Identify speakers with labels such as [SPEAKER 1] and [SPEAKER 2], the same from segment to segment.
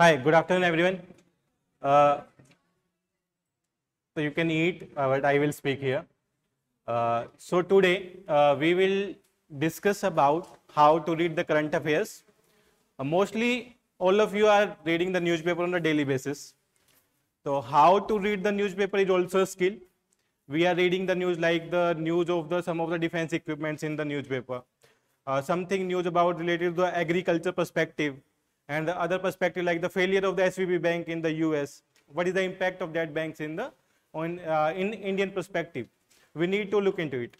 [SPEAKER 1] Hi, good afternoon, everyone. Uh, so you can eat, uh, but I will speak here. Uh, so today uh, we will discuss about how to read the current affairs. Uh, mostly, all of you are reading the newspaper on a daily basis. So how to read the newspaper is also a skill. We are reading the news like the news of the some of the defense equipments in the newspaper, uh, something news about related to the agriculture perspective and the other perspective like the failure of the SVB bank in the US. What is the impact of that banks in the on uh, in Indian perspective? We need to look into it.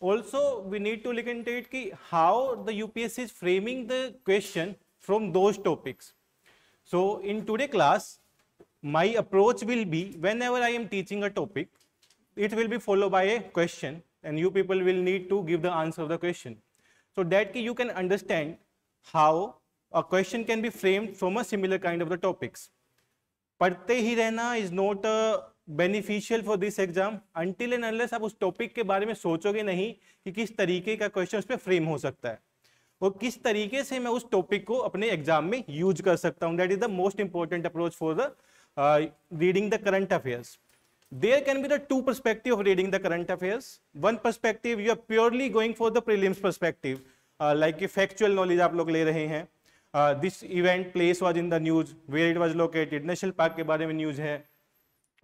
[SPEAKER 1] Also, we need to look into it ki how the UPS is framing the question from those topics. So in today class, my approach will be whenever I am teaching a topic, it will be followed by a question and you people will need to give the answer of the question. So that ki you can understand how a question can be framed from a similar kind of the topics. पढ़ते ही रहना is not beneficial for this exam until and unless आप उस topic के बारे में सोचोगे नहीं कि किस तरीके का क्वेश्चन उस पर फ्रेम हो सकता है और किस तरीके से मैं उस टॉपिक को अपने एग्जाम में यूज कर सकता हूँ that is the most important approach for the reading the current affairs there can be the two perspective of reading the current affairs one perspective you are purely going for the prelims perspective uh, like factual knowledge aap log le rahe hain this event place was in the news where it was located national park के बारे में news है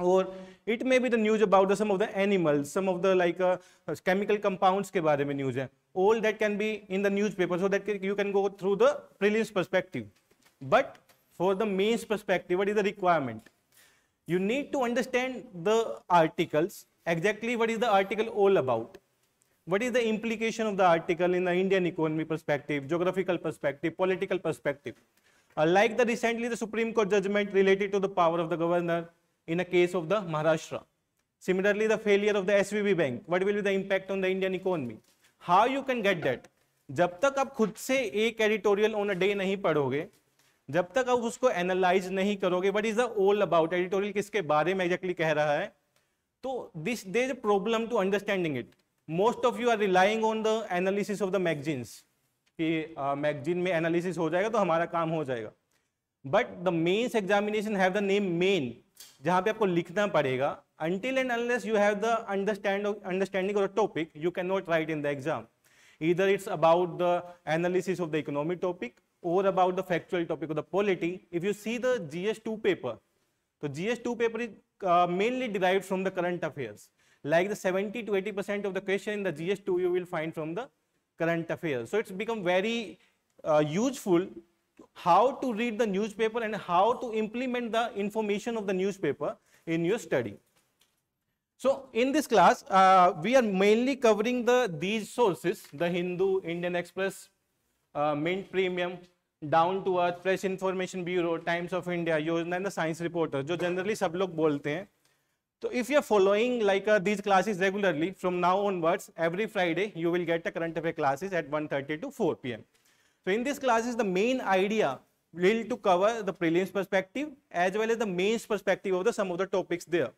[SPEAKER 1] और it may be the news about the some of the animal some of the like chemical compounds के बारे में news है all that can be in the newspaper so that you can go through the prelims perspective but for the mains perspective what is the requirement you need to understand the articles exactly what is the article all about what is the implication of the article in the Indian economy perspective, geographical perspective, political perspective. Uh, like the recently the Supreme Court judgment related to the power of the governor in a case of the Maharashtra. Similarly, the failure of the SVB bank, what will be the impact on the Indian economy? How you can get that? जब तक आप खुद से एक editorial on a day नहीं पढ़ोगे जब तक आप उसको एनालाइज नहीं करोगे what is the all about editorial किसके बारे में एग्जैक्टली कह रहा है तो this there problem to understanding it most of you are relying on the analysis of the magazines कि मैगजीन uh, में एनालिसिस हो जाएगा तो हमारा काम हो जाएगा but the mains examination have the name main जहां पे आपको लिखना पड़ेगा until and unless you have the understand understanding of the topic you can not write in the exam इधर it's about the analysis of the economic topic और about the factual topic of the polity if you see the G S two paper तो G paper is mainly derive from the current affairs like the 70 to 80 percent of the question in the GS2 you will find from the current affairs. So it's become very uh, useful how to read the newspaper and how to implement the information of the newspaper in your study. So in this class, uh, we are mainly covering the these sources, the Hindu, Indian Express, uh, Mint Premium, Down to Earth, Press Information Bureau, Times of India, Yojana and the Science Reporter, which generally सब लोग बोलते हैं so if you're following like uh, these classes regularly from now onwards, every Friday you will get the current affair classes at 1.30 to 4 p.m. So in class classes, the main idea will to cover the prelims perspective as well as the mains perspective of the some of the topics there.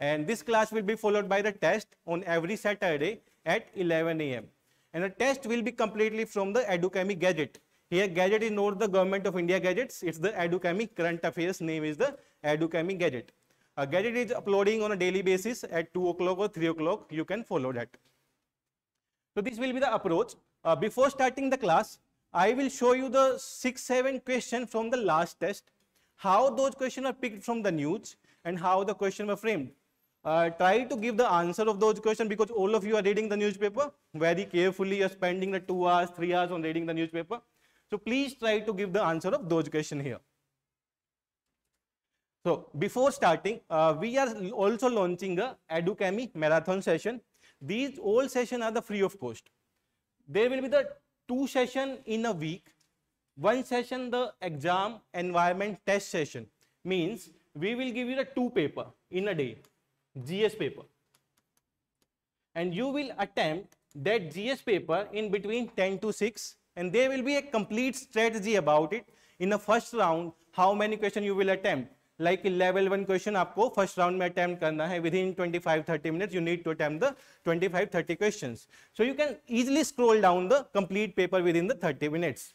[SPEAKER 1] And this class will be followed by the test on every Saturday at 11 a.m. And the test will be completely from the EduChemie gadget. Here gadget is not the government of India gadgets, it's the EduChemie current affairs name is the EduChemie gadget. Uh, Gadget is uploading on a daily basis at 2 o'clock or 3 o'clock. You can follow that. So this will be the approach. Uh, before starting the class, I will show you the 6-7 question from the last test, how those questions are picked from the news and how the question were framed. Uh, try to give the answer of those questions because all of you are reading the newspaper very carefully. You're spending the 2 hours, 3 hours on reading the newspaper. So please try to give the answer of those questions here. So before starting, uh, we are also launching a EduCami marathon session. These all sessions are the free of cost. There will be the two session in a week. One session the exam environment test session means we will give you the two paper in a day, GS paper. And you will attempt that GS paper in between 10 to 6 and there will be a complete strategy about it. In the first round, how many question you will attempt, like level one question, आपको first round में attempt करना है within 25-30 minutes. You need to attempt the 25-30 questions. So you can easily scroll down the complete paper within the 30 minutes.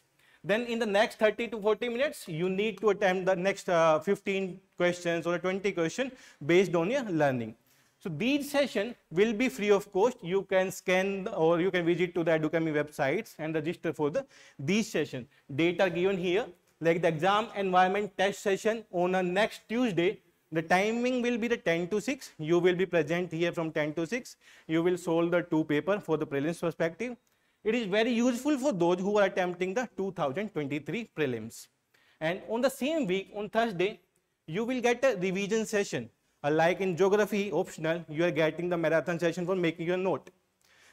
[SPEAKER 1] Then in the next 30 to 40 minutes, you need to attempt the next uh, 15 questions or the 20 questions based on your learning. So this session will be free of cost. You can scan or you can visit to the Educami websites and register for the this session. Data given here like the exam environment test session on a next Tuesday. The timing will be the 10 to 6. You will be present here from 10 to 6. You will solve the two paper for the prelims perspective. It is very useful for those who are attempting the 2023 prelims. And on the same week, on Thursday, you will get a revision session. Uh, like in geography, optional, you are getting the marathon session for making your note.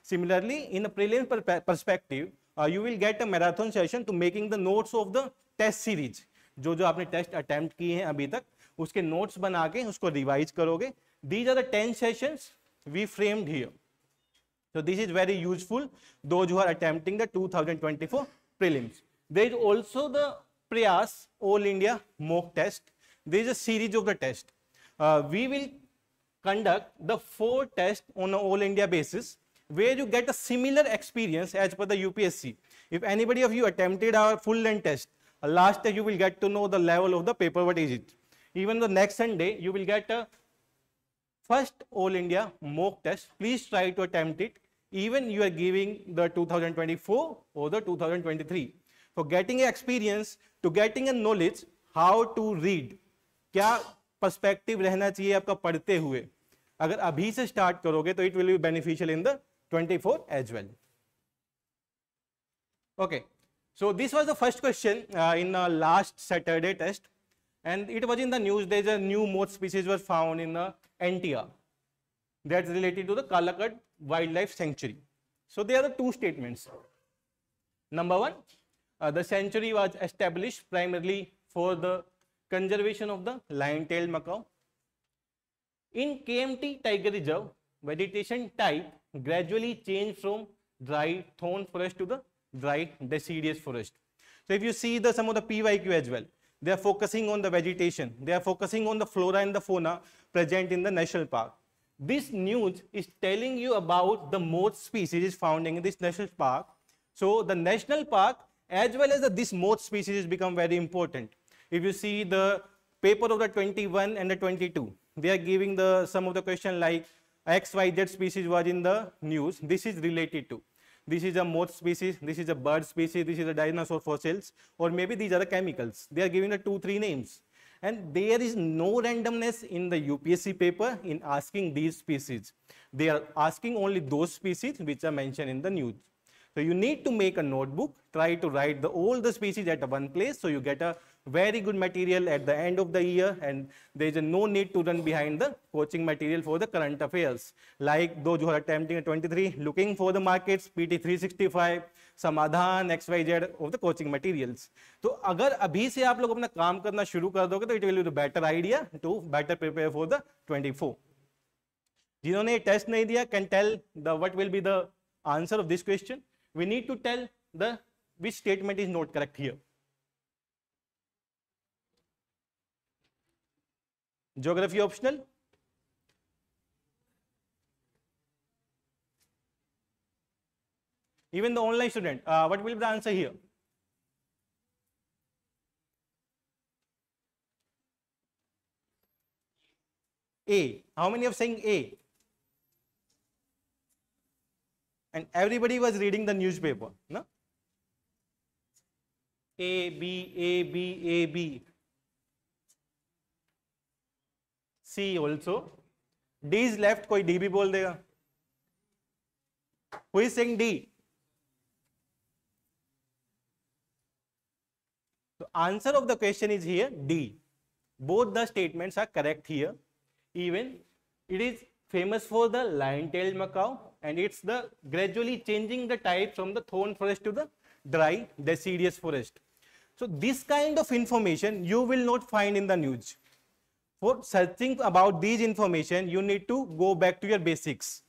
[SPEAKER 1] Similarly, in a prelims perspective, uh, you will get a marathon session to making the notes of the test series जो जो आपने test attempt किए हैं अभी तक उसके notes बना के उसको रिवाइज करोगे these are the ten sessions we framed here so this is very useful those who are attempting the 2024 prelims there is also the prayas all india mock test there is a series of the test uh, we will conduct the four tests on an all india basis where you get a similar experience as per the upsc if anybody of you attempted our full length test last day you will get to know the level of the paper what is it even the next sunday you will get a first all india mock test please try to attempt it even you are giving the 2024 or the 2023 for getting experience to getting a knowledge how to read क्या perspective रहना चाहिए आपका पढ़ते हुए अगर अभी से start करोगे तो it will be beneficial in the 24 as well okay So this was the first question uh, in the last Saturday test and it was in the news there's a new moth species was found in the Antia that's related to the Kalakad Wildlife Sanctuary. So there are two statements. Number one, uh, the sanctuary was established primarily for the conservation of the lion-tailed macaw. In KMT Tiger Reserve, vegetation type gradually changed from dry thorn forest to the Dry deciduous forest so if you see the some of the pyq as well they are focusing on the vegetation they are focusing on the flora and the fauna present in the national park this news is telling you about the most species is found in this national park so the national park as well as the, this most species has become very important. If you see the paper of the 21 and the 22, they are giving the some of the question like XYZ species was in the news. This is related to this is a moth species, this is a bird species, this is a dinosaur fossils, or maybe these are the chemicals. They are giving the two, three names. And there is no randomness in the UPSC paper in asking these species. They are asking only those species which are mentioned in the news. So you need to make a notebook, try to write the, all the species at one place so you get a very good material at the end of the year and there is no need to run behind the coaching material for the current affairs. Like those who are attempting at 23, looking for the markets, pt365 365, समाधान X Y Z of the coaching materials तो अगर अभी से आप लोग अपना काम करना शुरू कर दोगे तो it will be better idea to better prepare for the 24 जिन्होंने टेस्ट नहीं दिया can tell the what will be the answer of this question we need to tell the which statement is not correct here geography optional even the online student uh, what will be the answer here a how many of saying a and everybody was reading the newspaper no a b a b a b C also. D is left. कोई D भी बोल देगा हुई सिंग D The answer of the question is here D. Both the statements are correct here. Even it is famous for the lion-tailed macaw and it's the gradually changing the type from the thorn forest to the dry deciduous forest. So this kind of information you will not find in the news for searching about these information, you need to go back to your basics.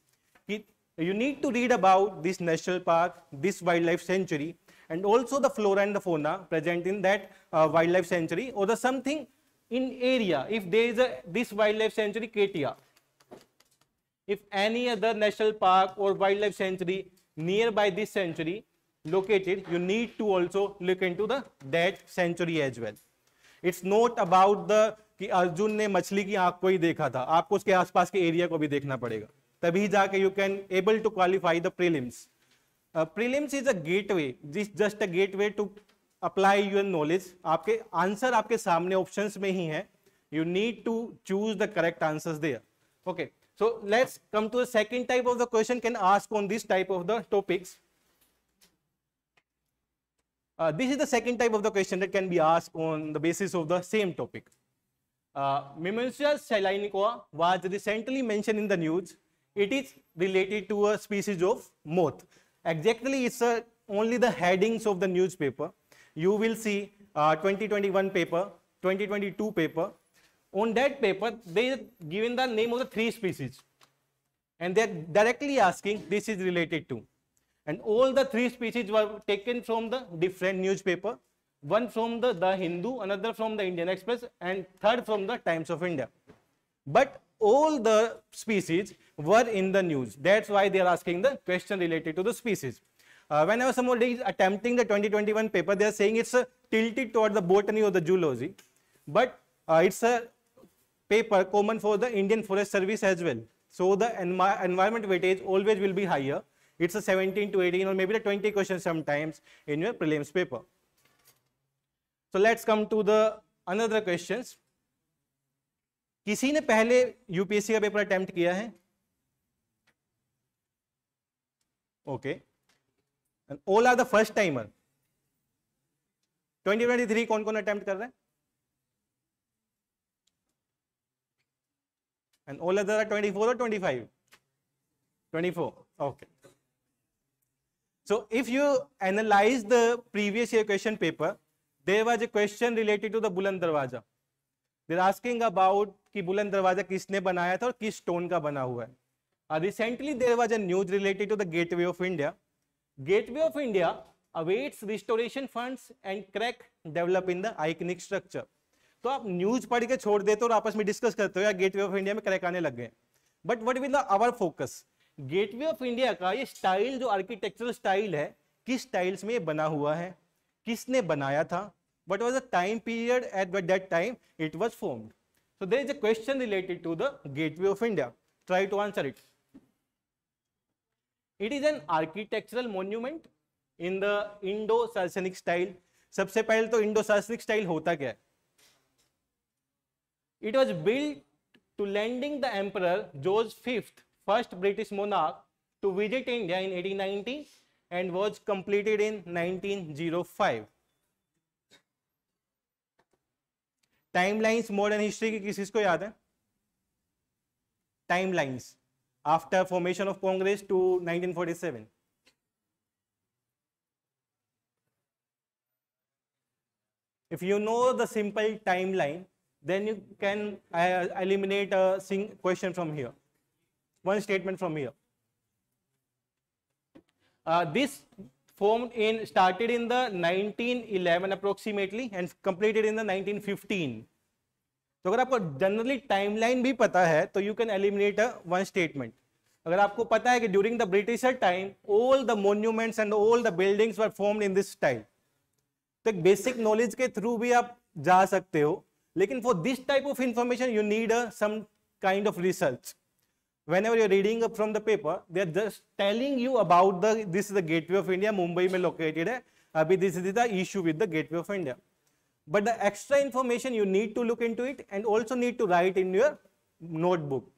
[SPEAKER 1] It, you need to read about this national park, this wildlife sanctuary, and also the flora and the fauna present in that uh, wildlife sanctuary or the something in area. If there is a, this wildlife sanctuary, Ketia, if any other national park or wildlife sanctuary nearby this sanctuary located, you need to also look into the that sanctuary as well. It's not about the कि अर्जुन ने मछली की आंख को ही देखा था आपको उसके आसपास के एरिया को भी देखना पड़ेगा तभी जाके you can able to qualify the prelims prelims is a gateway just a gateway to apply your knowledge आपके आंसर आपके सामने ऑप्शन में ही है you need to choose the correct answer there okay so let's come to second type of the question can ask on this type of the topics this is the second type of the question that can be ask on the basis of the same topic Uh, Mimosia salinicoa was recently mentioned in the news. It is related to a species of moth. Exactly, it's uh, only the headings of the newspaper. You will see uh, 2021 paper, 2022 paper. On that paper, they are given the name of the three species. And they are directly asking this is related to. And all the three species were taken from the different newspaper one from the The Hindu, another from the Indian Express, and third from the Times of India. But all the species were in the news. That's why they are asking the question related to the species. Uh, whenever somebody is attempting the 2021 paper, they are saying it's uh, tilted toward the botany or the zoology, but uh, it's a paper common for the Indian Forest Service as well. So the envi environment weightage always will be higher. It's a 17 to 18 or maybe the 20 questions sometimes in your prelims paper. So let's come to the another questions किसी ने पहले UPSC का paper attempt किया है okay and all are the first timer 2023 कौन कौन attempt कर रहे हैं एंड ऑल अदर आर 24 और 25 24 okay so if you analyse the previous year question paper there was a question related to the बुलंद दरवाजा देर आस्किंग अबाउट कि बुलंद दरवाजा किसने बनाया था और किस स्टोन का बना हुआ है recently there was a news related to the gateway of India gateway of India awaits restoration funds and crack develop in the iconic structure तो आप न्यूज पढ़ के छोड़ देते हो और आपस में डिस्कस करते हो या गेटवे ऑफ इंडिया में क्रैक आने लग गए but what with our focus gateway of India का ये स्टाइल जो आर्किटेक्चरल स्टाइल है किस स्टाइल्स में ये बना हुआ है किसने बनाया था what was the time period at that time it was फोर्म्ड so there is a question related to the gate way of India try to answer it it is an architectural monument in the Indo सर्सनिक style सबसे पहले तो Indo सर्सनिक style होता क्या है it was built to landing the emperor जोज fifth first British मोनाक to visit India in eighteen nineteen and was completed in 1905 Timelines, modern history. की किसी को याद Timelines after formation of Congress to 1947 if you know the simple timeline then you can uh, eliminate a question from here one statement from here Uh, this formed in started in the 1911 approximately and completed in the 1915. तो अगर आपको generally timeline भी पता है तो you can eliminate a one statement अगर आपको पता है कि during the britisher time all the monuments and all the buildings were formed in this style तो एक बेसिक नॉलेज के थ्रू भी आप जा सकते हो लेकिन for this type of information you need some kind of research whenever you're reading up from the paper, they're just telling you about the, this is the Gateway of India, Mumbai may located hai, this is the issue with the Gateway of India. But the extra information, you need to look into it and also need to write in your notebook.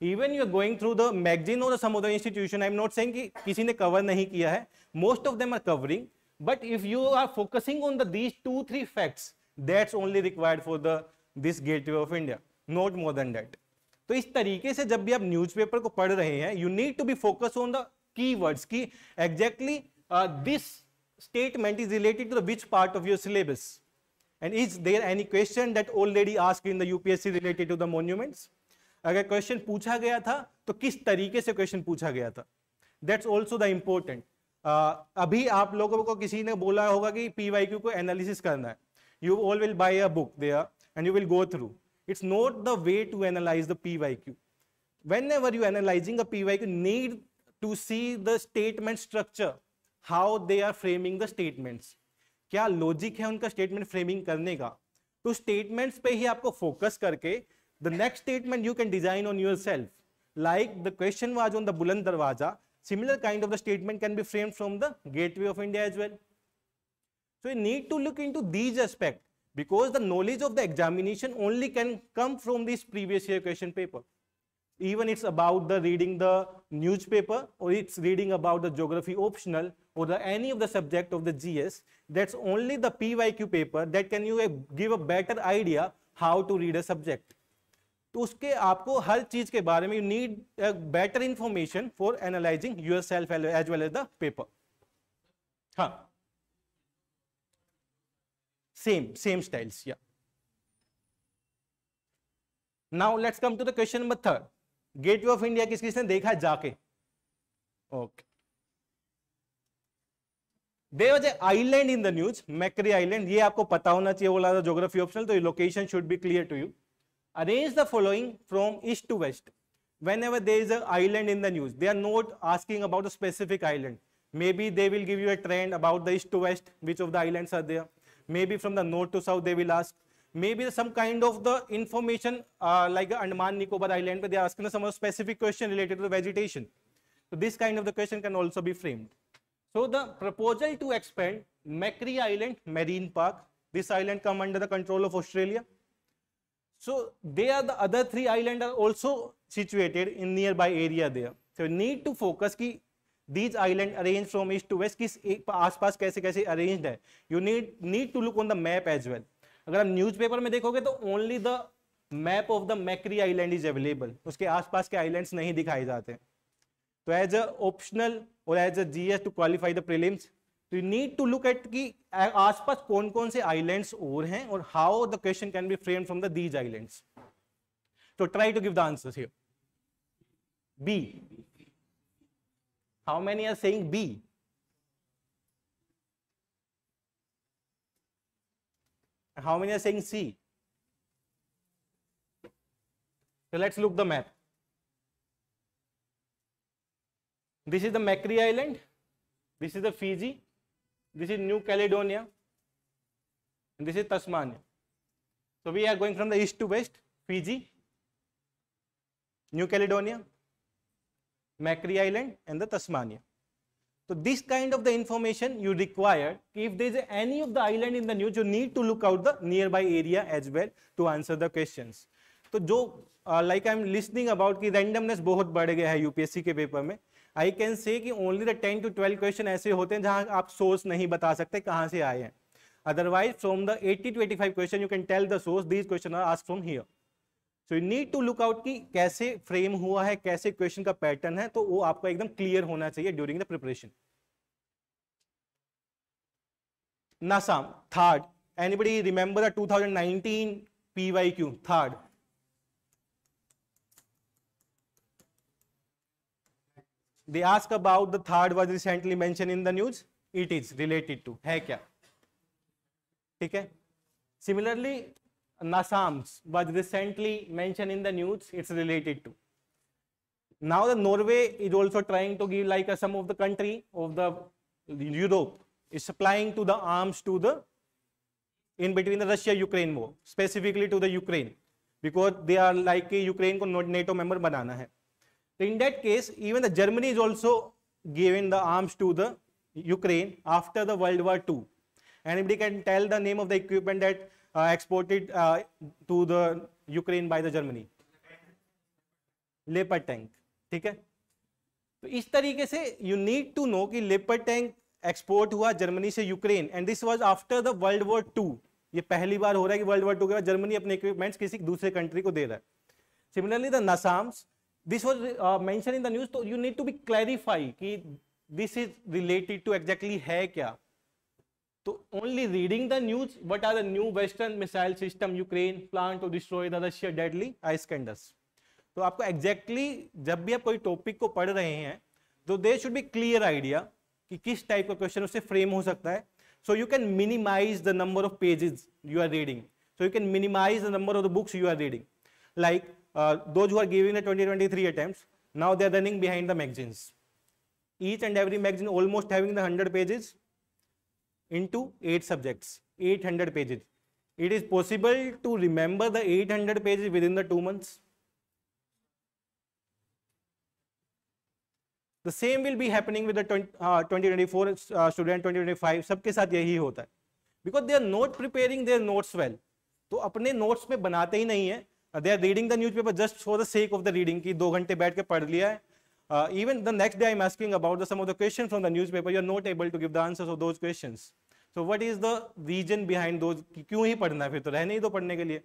[SPEAKER 1] Even you're going through the magazine or some other institution, I'm not saying that kisi ne cover nahi kiya hai, most of them are covering. But if you are focusing on the, these two, three facts, that's only required for the this Gateway of India, not more than that. तो इस तरीके से जब भी आप newspaper को पढ़ रहे हैं you need to be focus on the key key exactly this statement is related to the which part of your syllabus and is there any question that already asked in the UPSC related to the monuments अगर question पूछा गया था तो किस तरीके से question पूछा गया था दैट्स ऑल्सो द इम्पोर्टेंट अभी आप लोगों को किसी ने बोला होगा कि पी को एनालिसिस करना है you all will buy a book there and you will go through It's not the way to analyze the PYQ. Whenever you're analyzing a PYQ, you need to see the statement structure, how they are framing the statements. क्या logic है उनका statement framing करने का तो statements पे ही आपको focus करके the next statement you can design on yourself like the question was on the Buland Darwaza similar kind of the statement can be framed from the gateway of india as well so you need to look into these aspects because the knowledge of the examination only can come from this previous year question paper even it's about the reading the newspaper or it's reading about the geography optional or the, any of the subject of the gs that's only the pyq paper that can you give a better idea how to read a subject To उसके apko har चीज के बारे में you need better better information for analyzing yourself as well as the paper. हाँ Same, same styles, yeah. Now let's come to the question number third. Gateway of India किस किसने देखा जाके okay there was a island in the news Macquarie island ये आपको पता होना चाहिए बोला था ज्योग्राफी ऑप्शनल तो location should be clear to you arrange the following from east to west whenever there is a island in the news they are not asking about a specific island may be they will give you a trend about the east to west which of the islands are there Maybe from the north to south they will ask. Maybe some kind of the information uh, like Andaman Nicobar Island where they are asking some specific question related to the vegetation. So this kind of the question can also be framed. So the proposal to expand Macquarie Island Marine Park, this island come under the control of Australia. So they are the other three islands are also situated in nearby area there. So need to focus ki these island arrange from east to west किस आसपास कैसे कैसे arranged है you need need to look on the map as well अगर हम newspaper में देखोगे तो only the map of the Macquarie island is available उसके आसपास के आईलैंड नहीं दिखाए जाते तो एज अ ऑप्शनल और as a G S to qualify the prelims तो you need to look at कि आसपास कौन कौन से आईलैंड और हैं और how the question can be frame from the these island तो try to give the answer B How many are saying B? How many are saying C? So let's look the map. This is the Macri Island. This is the Fiji. This is New Caledonia. And this is Tasmania. So we are going from the east to west. Fiji, New Caledonia, Macquarie Island and the Tasmania. So this kind of the information you require if there is any of the island in the news, you need to look out the nearby area as well to answer the questions. तो जो like I am listening about कि randomness बहुत बढ़ गया है UPSC के paper में आई can say कि only the ten to twelve question ऐसे होते हैं जहां आप सोर्स नहीं बता सकते कहां से आए हैं otherwise from the 80 to 85 question you can tell the source these question are ask from here so you need to look out कि कैसे फ्रेम हुआ है कैसे क्वेश्चन का पैटर्न है तो वो आपका एकदम क्लियर होना चाहिए during the preparation NASAMS third anybody remember the 2019 PYQ third they ask about the third was recently mentioned in the news it is related to है क्या ठीक है similarly NASAMS was recently mentioned in the news, it's related to. Now the Norway is also trying to give like a, some of the country of the Europe is supplying to the arms to the in between the Russia-Ukraine war, specifically to the Ukraine, because they are like a Ukraine ko NATO member banana hai So in that case, even the Germany is also given the arms to the Ukraine after the World War 2 Anybody can tell the name of the equipment that Uh, exported uh, to the Ukraine by the Germany. Leopard tank ठीक है तो इस तरीके से you need to know कि Leopard tank export हुआ Germany से Ukraine and this was after the world war two ये पहली बार हो रहा है कि वर्ल्ड वॉर टू के बाद जर्मनी अपने इक्विपमेंट्स किसी दूसरे कंट्री को दे रहा है similarly the NASAMS this was mention in the news तो you need to be clarify कि this is related to exactly है क्या तो only reading the news what are the new western missile system Ukraine plan to destroy the Russia deadly Iskanders तो आपको exactly exactly जब भी आप कोई टॉपिक को पढ़ रहे हैं तो there should be clear idea कि किस टाइप का क्वेश्चन उससे फ्रेम हो सकता है so you can minimize the number of pages you are reading so you can minimize the number of the books you are reading like those जो are giving the twenty three attempt now they are running behind the magazines each and every magazine almost having the hundred pages into eight subjects 800 hundred pages it is possible to remember the 800 hundred pages within the two months the same will be happening with twenty 2024 student 2025 सबके साथ यही होता है because they are not preparing their notes well तो अपने notes में बनाते ही नहीं है they are reading the newspaper just for the sake of the reading की दो घंटे बैठ के पढ़ लिया है Uh, even the next day I'm asking about the, some of the questions from the newspaper, you're not able to give the answers of those questions. So what is the reason behind those? क्यों ही पढ़ना है फिर तो रहने ही पढ़ने के लिए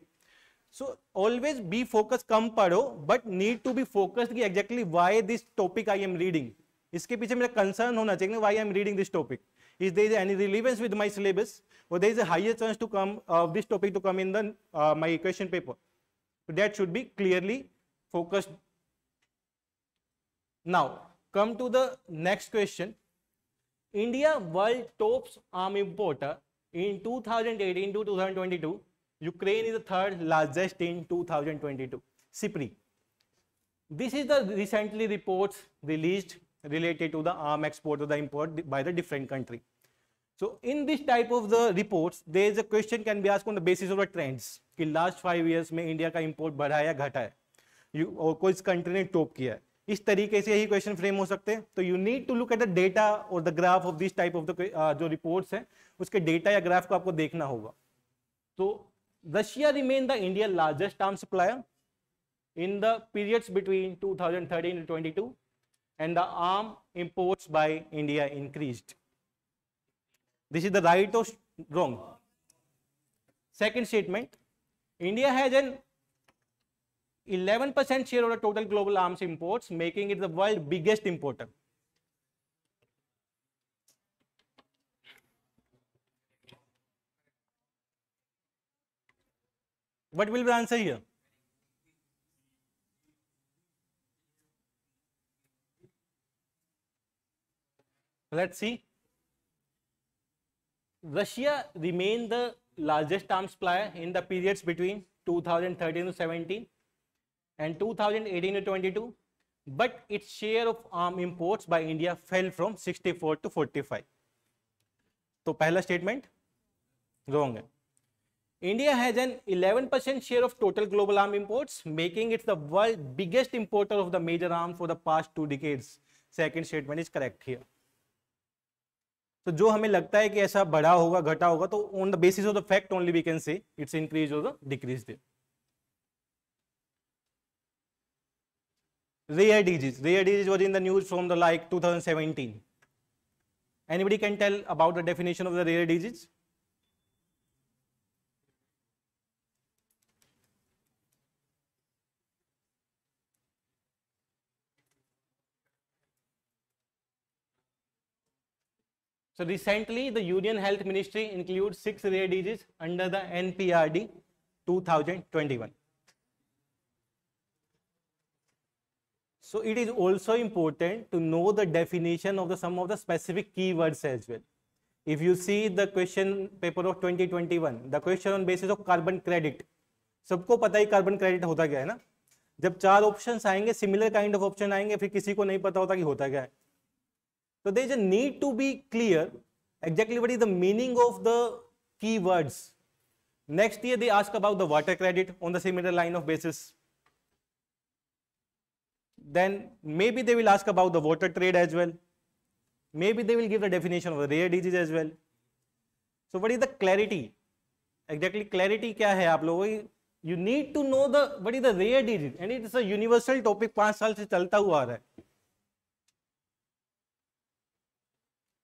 [SPEAKER 1] so always be focused come padho. but need to be focused कि exactly why this topic I am reading इसके पीछे मेरा concern होना चाहिए why I am reading this topic is there is any relevance with my syllabus or there is a higher chance to come of uh, this topic to come in the uh, my question paper so that should be clearly focused now, come to the next question. India world tops arm importer in 2018 to 2022. Ukraine is the third largest in 2022. CIPRI. This is the recently reports released related to the arm export or the import by the different country. So in this type of the reports, there is a question can be asked on the basis of the trends In last five years may India का import बढ़ा या घटा है और कोई इस country ने top किया है इस तरीके से ही क्वेश्चन फ्रेम हो सकते हैं तो you need to look at the data और the graph of this type of the जो रिपोर्ट्स हैं उसके डेटा या ग्राफ को आपको देखना होगा तो Russia remain the India largest arm supplier in the periods between 2013 to 22 and the arm imports by India increase this is the right of wrong second statement India has an 11% share of the total global arms imports, making it the world's biggest importer. What will be the answer here? Let's see. Russia remained the largest arms supplier in the periods between 2013 to 17 and 2018 to 22 but its share of arm imports by India fell from 64 to 45 to pehla statement wrong hai India has an 11% share of total global arm imports, making it the world biggest importer of the major arm for the past two decades. Second statement is correct here. तो जो हमें लगता है कि ऐसा बढ़ा होगा घटा होगा तो on the basis of the fact only we can say it's increase और decrease there rare disease. Rare disease was in the news from the like 2017. Anybody can tell about the definition of the rare disease? So recently, the Union Health Ministry includes six rare diseases under the NPRD 2021. So it is also important to know the definition of the some of the specific keywords as well. If you see the question paper of 2021, the question on basis of carbon credit, सबको पता ही carbon credit होता क्या है ना जब चार option आएंगे similar kind of option आएंगे फिर किसी को नहीं पता होता कि होता क्या है तो they is a need to be clear exactly what is the meaning of the keywords. Next year they ask about the water credit on the similar line of basis. then maybe they will ask about the water trade as well. Maybe they will give the definition of the rare disease as well. So what is the clarity? Exactly clarity क्या है आप लोगों you need to know the what is the rare disease and it is a universal topic पांच साल से चलता हुआ आ रहा है.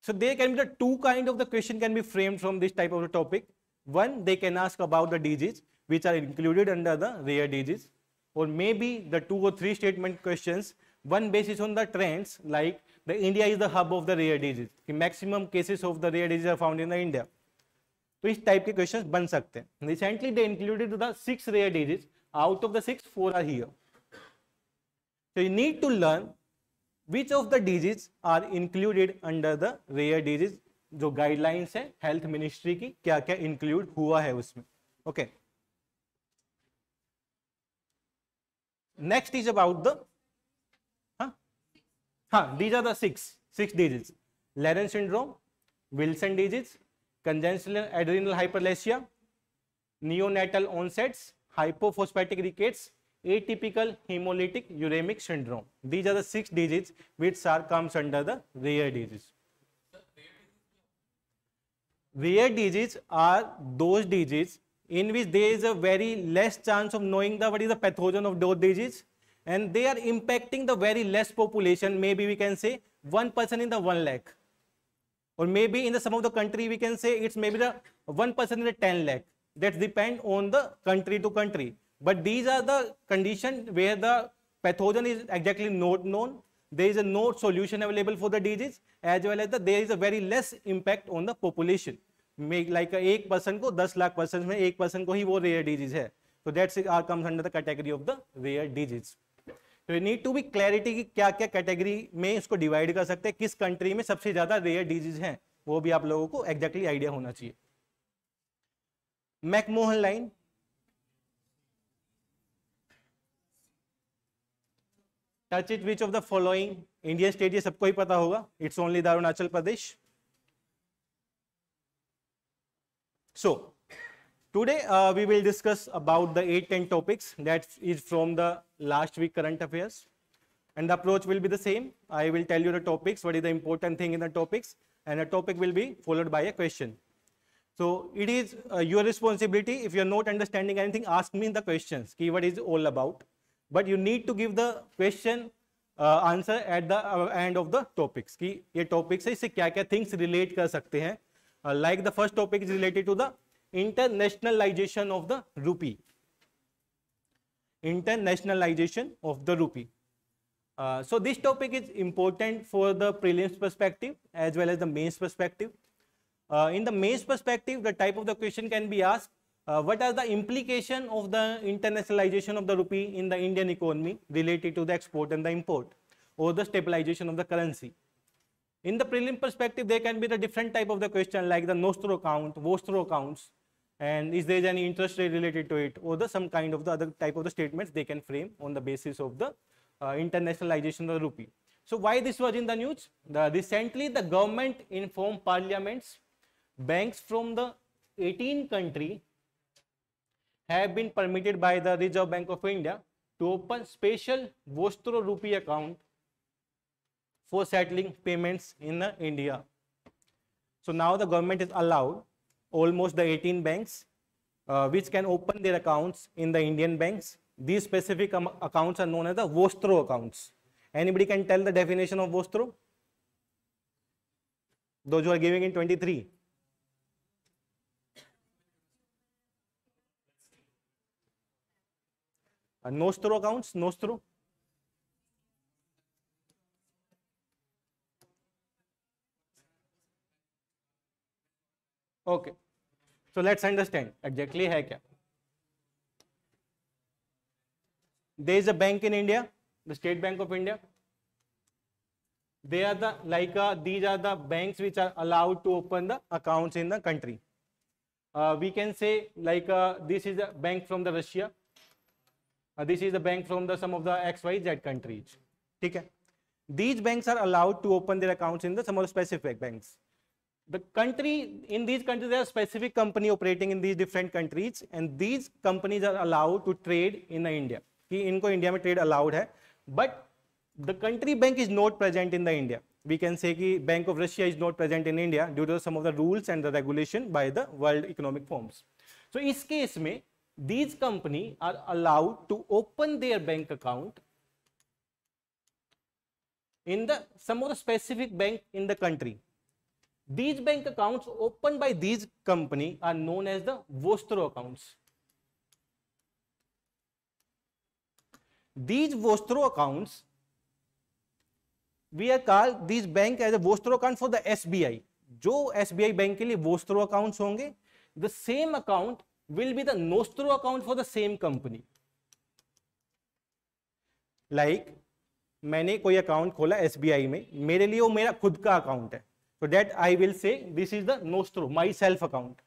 [SPEAKER 1] So there can be the two kind of the question can be framed from this type of the topic. One they can ask about the disease which are included under the rare disease or maybe the two or three statement questions, one basis on the trends like the India is the hub of the rare disease. कि maximum cases of the rare disease are found in the India. तो इस type के question बन सकते हैं recently they included the six rare disease out of the six four are here so you need to learn which of the diseases are included under the rare disease जो guidelines है health ministry की क्या क्या include हुआ है उसमें okay okay. Next is about the, huh? Huh, these are the six, six diseases. Laren syndrome, Wilson disease, congenital adrenal hyperplasia, neonatal onsets, hypophosphatic rickets, atypical hemolytic uremic syndrome. These are the six diseases which are comes under the rare disease. Rare diseases are those diseases in which there is a very less chance of knowing the what is the pathogen of those disease and they are impacting the very less population maybe we can say one person in the one lakh or maybe in the some of the country we can say it's maybe the one person in the 10 lakh that depend on the country to country but these are the condition where the pathogen is exactly not known there is a no solution available for the disease as well as the, there is a very less impact on the population लाइक एक person को दस lakh person में एक person को ही वो rare disease है तो that's are comes under the category of the rare disease तो नीड टू बी क्लैरिटी की क्या क्या कैटेगरी में इसको डिवाइड कर सकते हैं किस कंट्री में सबसे ज्यादा रेयर डिजीज है वो भी आप लोगों को एग्जैक्टली exactly आइडिया होना चाहिए McMahon line touch it which of the following India state ये सबको ही पता होगा it's only the Arunachal Pradesh So today uh, we will discuss about the 8-10 topics that is from the last week current affairs and the approach will be the same. I will tell you the topics, what is the important thing in the topics and the topic will be followed by a question. So it is uh, your responsibility if you are not understanding anything ask me the questions word what is all about but you need to give the question uh, answer at the uh, end of the topics ki ye topics se isse kya kya things relate kar sakte hain uh, like the first topic is related to the internationalization of the rupee. Internationalization of the rupee. Uh, so this topic is important for the prelims perspective as well as the mains perspective. Uh, in the mains perspective, the type of the question can be asked, uh, what are the implication of the internationalization of the rupee in the Indian economy related to the export and the import or the stabilization of the currency? In the prelim perspective, there can be the different type of the question like the Nostro count, Vostro counts, and is there any interest rate related to it, or the some kind of the other type of the statements they can frame on the basis of the uh, internationalization of the rupee. So why this was in the news? The, recently, the government informed parliaments, banks from the 18 country have been permitted by the Reserve Bank of India to open special Vostro rupee account for settling payments in uh, India. So now the government is allowed almost the 18 banks uh, which can open their accounts in the Indian banks. These specific accounts are known as the Vostro accounts. Anybody can tell the definition of Vostro? Those who are giving in 23. Uh, Nostro accounts, Nostro. Okay. So let's understand exactly hai kya. There is a bank in India, the State Bank of India. They are the like uh, these are the banks which are allowed to open the accounts in the country. Uh, we can say like uh, this is a bank from the Russia. this is the bank from the some of the XYZ countries. Okay. These banks are allowed to open their accounts in the some of the specific banks the country in these countries there are specific company operating in these different countries and these companies are allowed to trade in india ki inko india mein trade allowed hai but the country bank is not present in the india we can say ki bank of russia is not present in india due to some of the rules and the regulation by the world economic forms so in this case mein these company are allowed to open their bank account in the some of the specific bank in the country These bank accounts opened by these company are known as the Vostro accounts. These Vostro accounts, we are called these bank as a Vostro account for the SBI. जो SBI bank के लिए Vostro accounts होंगे, the same account will be the Nostro account for the same company. Like मैंने कोई account खोला SBI में मेरे लिए वो मेरा खुद का अकाउंट है So that I will say this is the Nostro, my self account.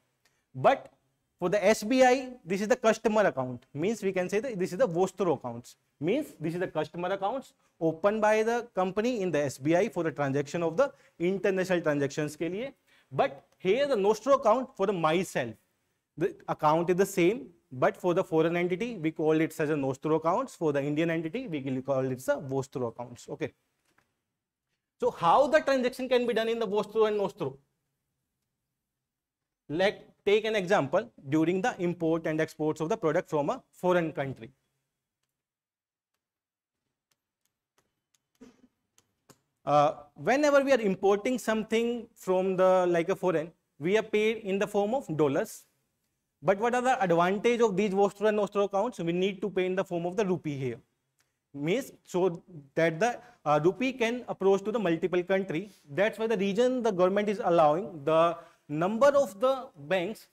[SPEAKER 1] But for the SBI, this is the customer account. Means we can say that this is the Vostro accounts. Means this is the customer accounts opened by the company in the SBI for the transaction of the international transactions ke liye. But here the Nostro account for the myself. The account is the same, but for the foreign entity, we call it as a Nostro accounts. For the Indian entity, we call it the Vostro accounts. Okay. So how the transaction can be done in the both through and nose through? Let take an example during the import and exports of the product from a foreign country. Uh, whenever we are importing something from the like a foreign, we are paid in the form of dollars. But what are the advantage of these Vostro and Nostro accounts? We need to pay in the form of the rupee here means so that the uh, rupee can approach to the multiple country. That's why the reason the government is allowing the number of the banks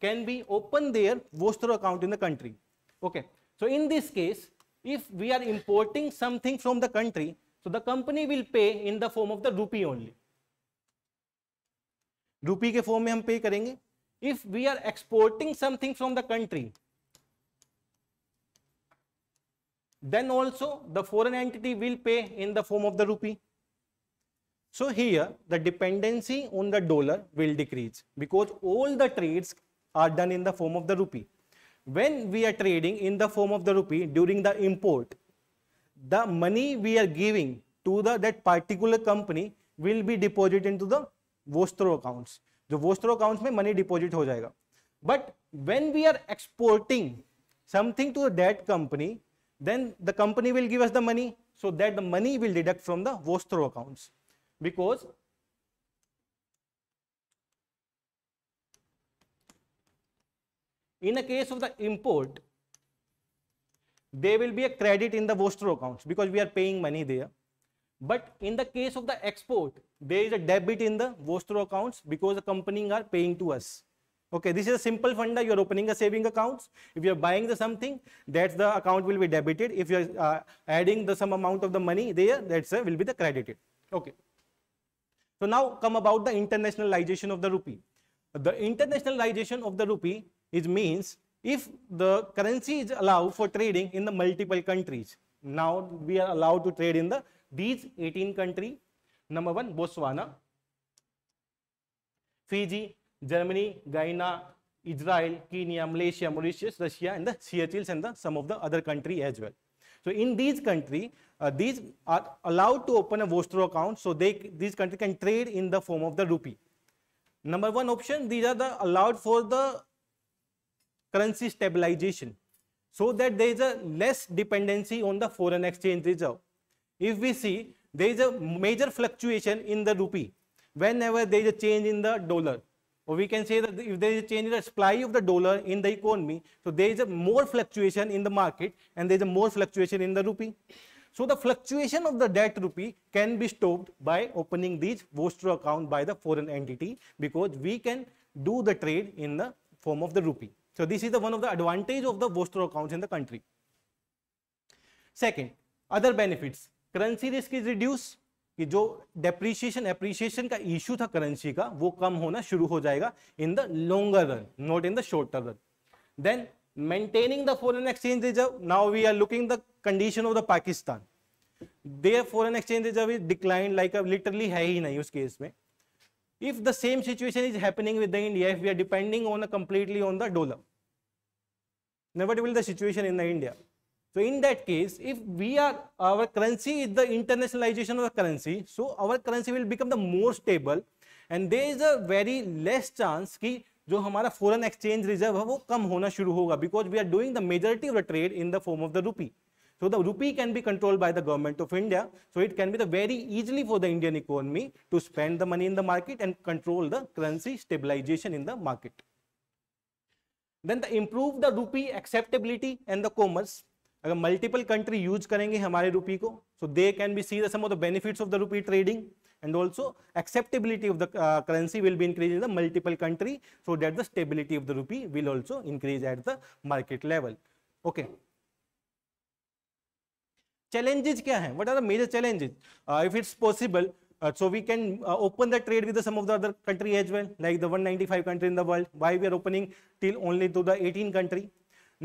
[SPEAKER 1] can be open their Vostro account in the country. Okay. So in this case, if we are importing something from the country, so the company will pay in the form of the rupee only. Rupee ke form mein hum pay karenge. If we are exporting something from the country, then also the foreign entity will pay in the form of the rupee. So here the dependency on the dollar will decrease because all the trades are done in the form of the rupee. When we are trading in the form of the rupee during the import, the money we are giving to the that particular company will be deposited into the Vostro accounts. The Vostro accounts में money deposit हो But when we are exporting something to that company, then the company will give us the money so that the money will deduct from the Vostro accounts because in a case of the import there will be a credit in the Vostro accounts because we are paying money there but in the case of the export there is a debit in the Vostro accounts because the company are paying to us Okay, this is a simple funda. You're opening a saving accounts. If you're buying the something, that's the account will be debited. If you're uh, adding the some amount of the money there, that's uh, will be the credited. Okay. So now come about the internationalization of the rupee. The internationalization of the rupee is means if the currency is allowed for trading in the multiple countries. Now we are allowed to trade in the these 18 country. Number one, Botswana, Fiji, Germany, Guyana, Israel, Kenya, Malaysia, Mauritius, Russia, and the Seychelles and the, some of the other countries as well. So in these countries, uh, these are allowed to open a Vostro account, so they these countries can trade in the form of the rupee. Number one option, these are the allowed for the currency stabilization, so that there is a less dependency on the foreign exchange reserve. If we see, there is a major fluctuation in the rupee whenever there is a change in the dollar or we can say that if there is a change in the supply of the dollar in the economy, so there is a more fluctuation in the market and there is a more fluctuation in the rupee. So the fluctuation of the debt rupee can be stopped by opening these Vostro account by the foreign entity because we can do the trade in the form of the rupee. So this is the one of the advantage of the Vostro accounts in the country. Second, other benefits. Currency risk is reduced कि जो depreciation appreciation का issue था currency का वो कम होना शुरू हो जाएगा in the longer run not in the shorter run then maintaining the foreign exchange reserve now we are looking the condition of the Pakistan their foreign exchange reserve is decline like literally है ही नहीं उस case में if the same situation is happening with the India if we are depending on completely on the dollar never will the situation in the India So in that case, if we are our currency is the internationalization of the currency, so our currency will become the more stable, and there is a very less chance कि जो हमारा foreign exchange reserve है वो कम होना शुरू होगा because we are doing the majority of the trade in the form of the rupee so the rupee can be controlled by the government of India. So it can be the very easily for the Indian economy to spend the money in the market and control the currency stabilization in the market. Then the improve the rupee acceptability and the commerce. अगर multiple country use करेंगे हमारे rupee को so they can be see benefit of the rupee trading and also acceptability of the currency will be increase in the multiple country so that the stability of the rupee will also increase at the market level okay challenges क्या है what are the major challenges if it's possible so we can open the trade with of the other country as well like the one country in the world why we are opening till only to the eighteen country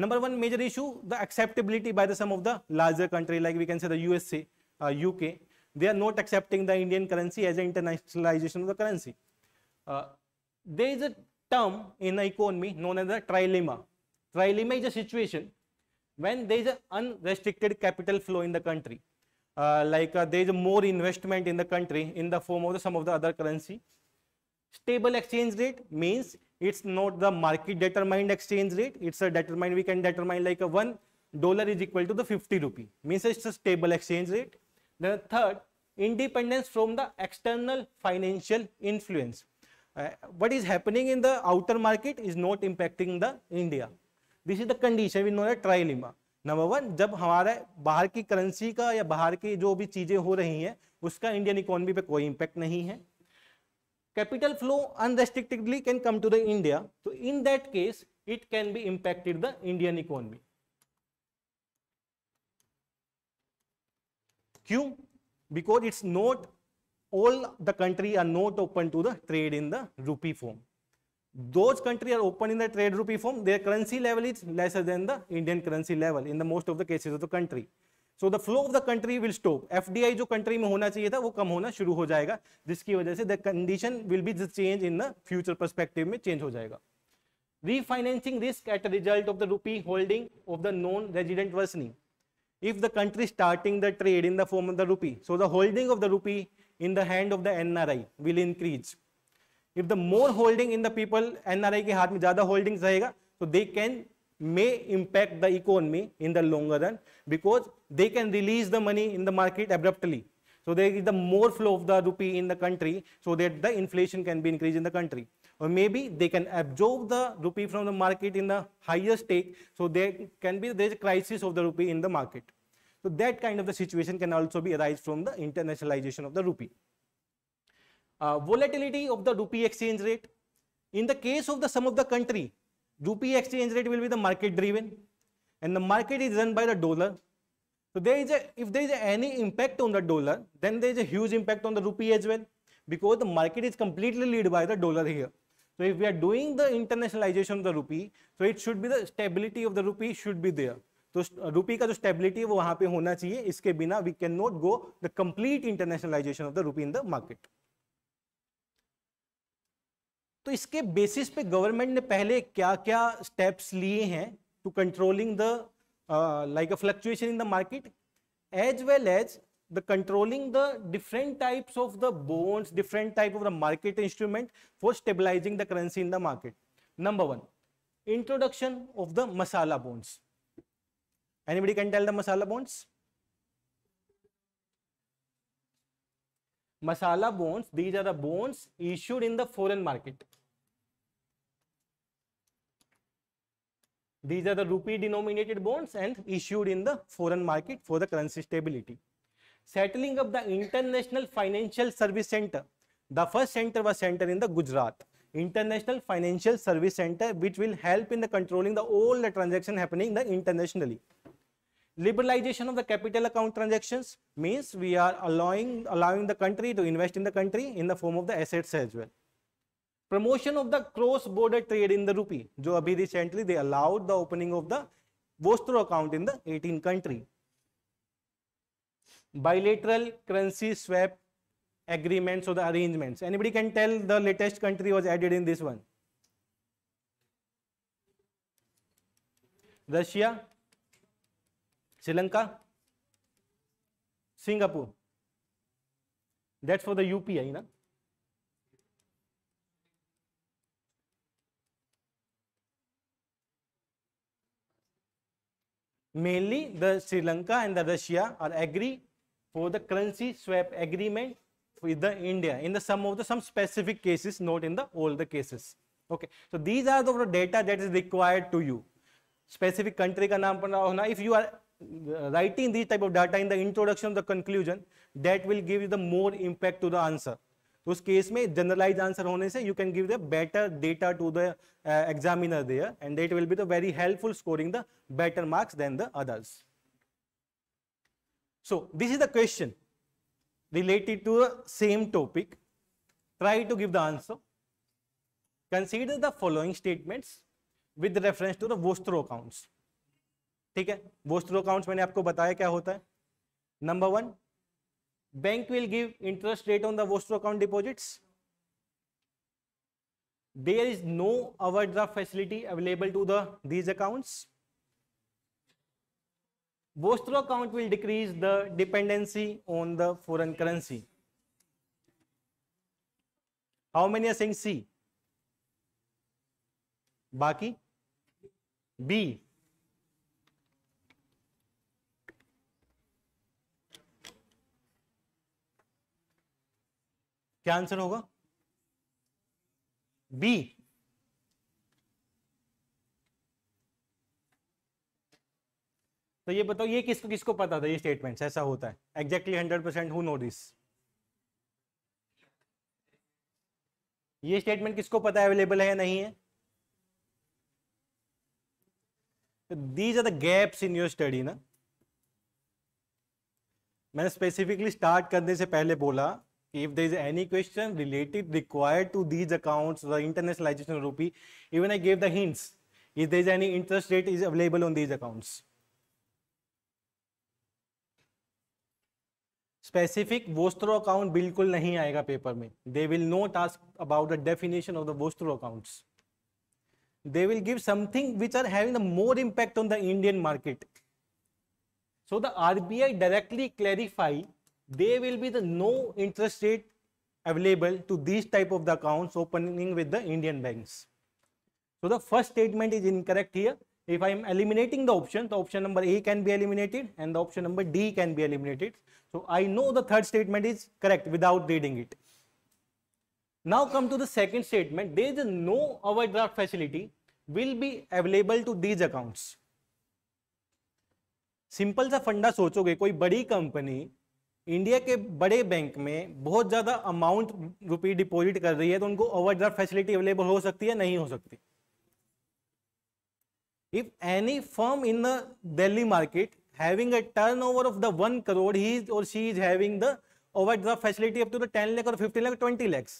[SPEAKER 1] Number one major issue, the acceptability by the some of the larger country, like we can say the USA, uh, UK, they are not accepting the Indian currency as an internationalization of the currency. Uh, there is a term in the economy known as the trilemma. Trilemma is a situation when there is an unrestricted capital flow in the country. Uh, like uh, there is more investment in the country in the form of the, some of the other currency. Stable exchange rate means it's not the market determined exchange rate it's a determined we can determine like a one dollar is equal to the 50 rupee means it's a stable exchange rate then third independence from the external financial influence uh, what is happening in the outer market is not impacting the india this is the condition we know a trilemma number one जब हमारे बाहर की currency का या बाहर की जो भी चीज़ें हो रही हैं उसका इंडियन इकोनॉमी पे कोई इम्पैक्ट नहीं है capital flow unrestrictedly can come to the India. So in that case, it can be impacted the Indian economy. Q, because it's not all the country are not open to the trade in the rupee form. Those country are open in the trade rupee form, their currency level is lesser than the Indian currency level in the most of the cases of the country. So the flow of the country will stop F D I जो country में होना चाहिए था वो कम होना शुरू हो जाएगा जिसकी वजह से the condition will be change in the future perspective में चेंज हो जाएगा refinancing risk at result of the rupee holding of the non resident वर्सनी if the country starting the trade in the form of the rupee so the holding of the rupee in the hand of the N R I will increase if the more holding in the people N R I के हाथ में ज्यादा holding रहेगा तो they can may impact the economy in the longer run because they can release the money in the market abruptly. So there is the more flow of the rupee in the country so that the inflation can be increased in the country. Or maybe they can absorb the rupee from the market in the higher stake so there can be there is a crisis of the rupee in the market. So that kind of the situation can also be arise from the internationalization of the rupee. Uh, volatility of the rupee exchange rate. In the case of the some of the country, Rupee exchange rate will be the market driven and the market is run by the dollar. So there is a, if there is any impact on the dollar, then there is a huge impact on the rupee as well because the market is completely led by the dollar here. So if we are doing the internationalization of the rupee, so it should be the stability of the rupee should be there. So, rupee का जो stability है वो वहां पे होना चाहिए इसके बिना we can not the the complete the ऑफ तो इसके बेसिस पे गवर्नमेंट ने पहले क्या क्या स्टेप्स लिए हैं to controlling the like a fluctuation in the market as well as the controlling the different types of the bonds different type of the market instrument for stabilizing the currency in the market number one introduction of the masala bonds anybody can tell the masala bonds masala bonds these are the bonds issued in the foreign market These are the rupee denominated bonds and issued in the foreign market for the currency stability. Settling up the International Financial Service Center. The first center was center in the Gujarat. International Financial Service Center which will help in the controlling the all the transaction happening the internationally. Liberalization of the capital account transactions means we are allowing, allowing the country to invest in the country in the form of the assets as well. Promotion of the cross border trade in the rupee जो अभी recently they allowed the opening of the vostro account in the 18 country bilateral currency swap agreements of the arrangements anybody can tell the latest country was added in this one Russia Sri Lanka Singapore that's for the UPI ना mainly the Sri Lanka and the Russia are agree for the currency swap agreement with the India in the some of the some specific cases, not in the all the cases. Okay, so these are the data that is required to you. Specific country ka naam hona. If you are uh, writing these type of data in the introduction of the conclusion, that will give you the more impact to the answer. उस case में generalize answer होने से you can give the better data to the examiner there and that will be the very helpful scoring the better marks then the others so this is the question related to the same topic try to give the answer consider the following statements with reference to the Vostro accounts ठीक है vostro accounts मैंने आपको बताया क्या होता है number one bank will give interest rate on the Vostro account deposits. There is no overdraft facility available to the these accounts. Vostro account will decrease the dependency on the foreign currency. How many are saying C? Baki? B. क्या answer होगा B तो ये बताओ ये किसको किसको पता था ये स्टेटमेंट्स ऐसा होता है exactly hundred percent who know this ये स्टेटमेंट किसको पता है अवेलेबल है या नहीं है these are the gaps in your study ना मैंने स्पेसिफिकली स्टार्ट करने से पहले बोला if there is any question related required to these accounts the internationalization rupee even i gave the hints if there is any interest rate is available on these accounts specific vostro account bilkul nahi aayega paper they will not ask about the definition of the vostro accounts they will give something which are having the more impact on the indian market so the rbi directly clarify there will be the no interest rate available to these type of the accounts opening with the Indian banks. So the first statement is incorrect here. If I am eliminating the option, the option number A can be eliminated and the option number D can be eliminated. So I know the third statement is correct without reading it. Now come to the second statement. There is no overdraft facility will be available to these accounts. Simple सा funda, sochoge koi badi company. India के बड़े bank में बहुत ज़्यादा amount रुपी deposit कर रही है तो उनको ओवरड्राफ्ट फैसिलिटी अवेलेबल हो सकती है नहीं हो सकती if any firm in Delhi market having a turn over of the one crore he is or she is having the overdraft facility up to the 10 lakh or 15 lakh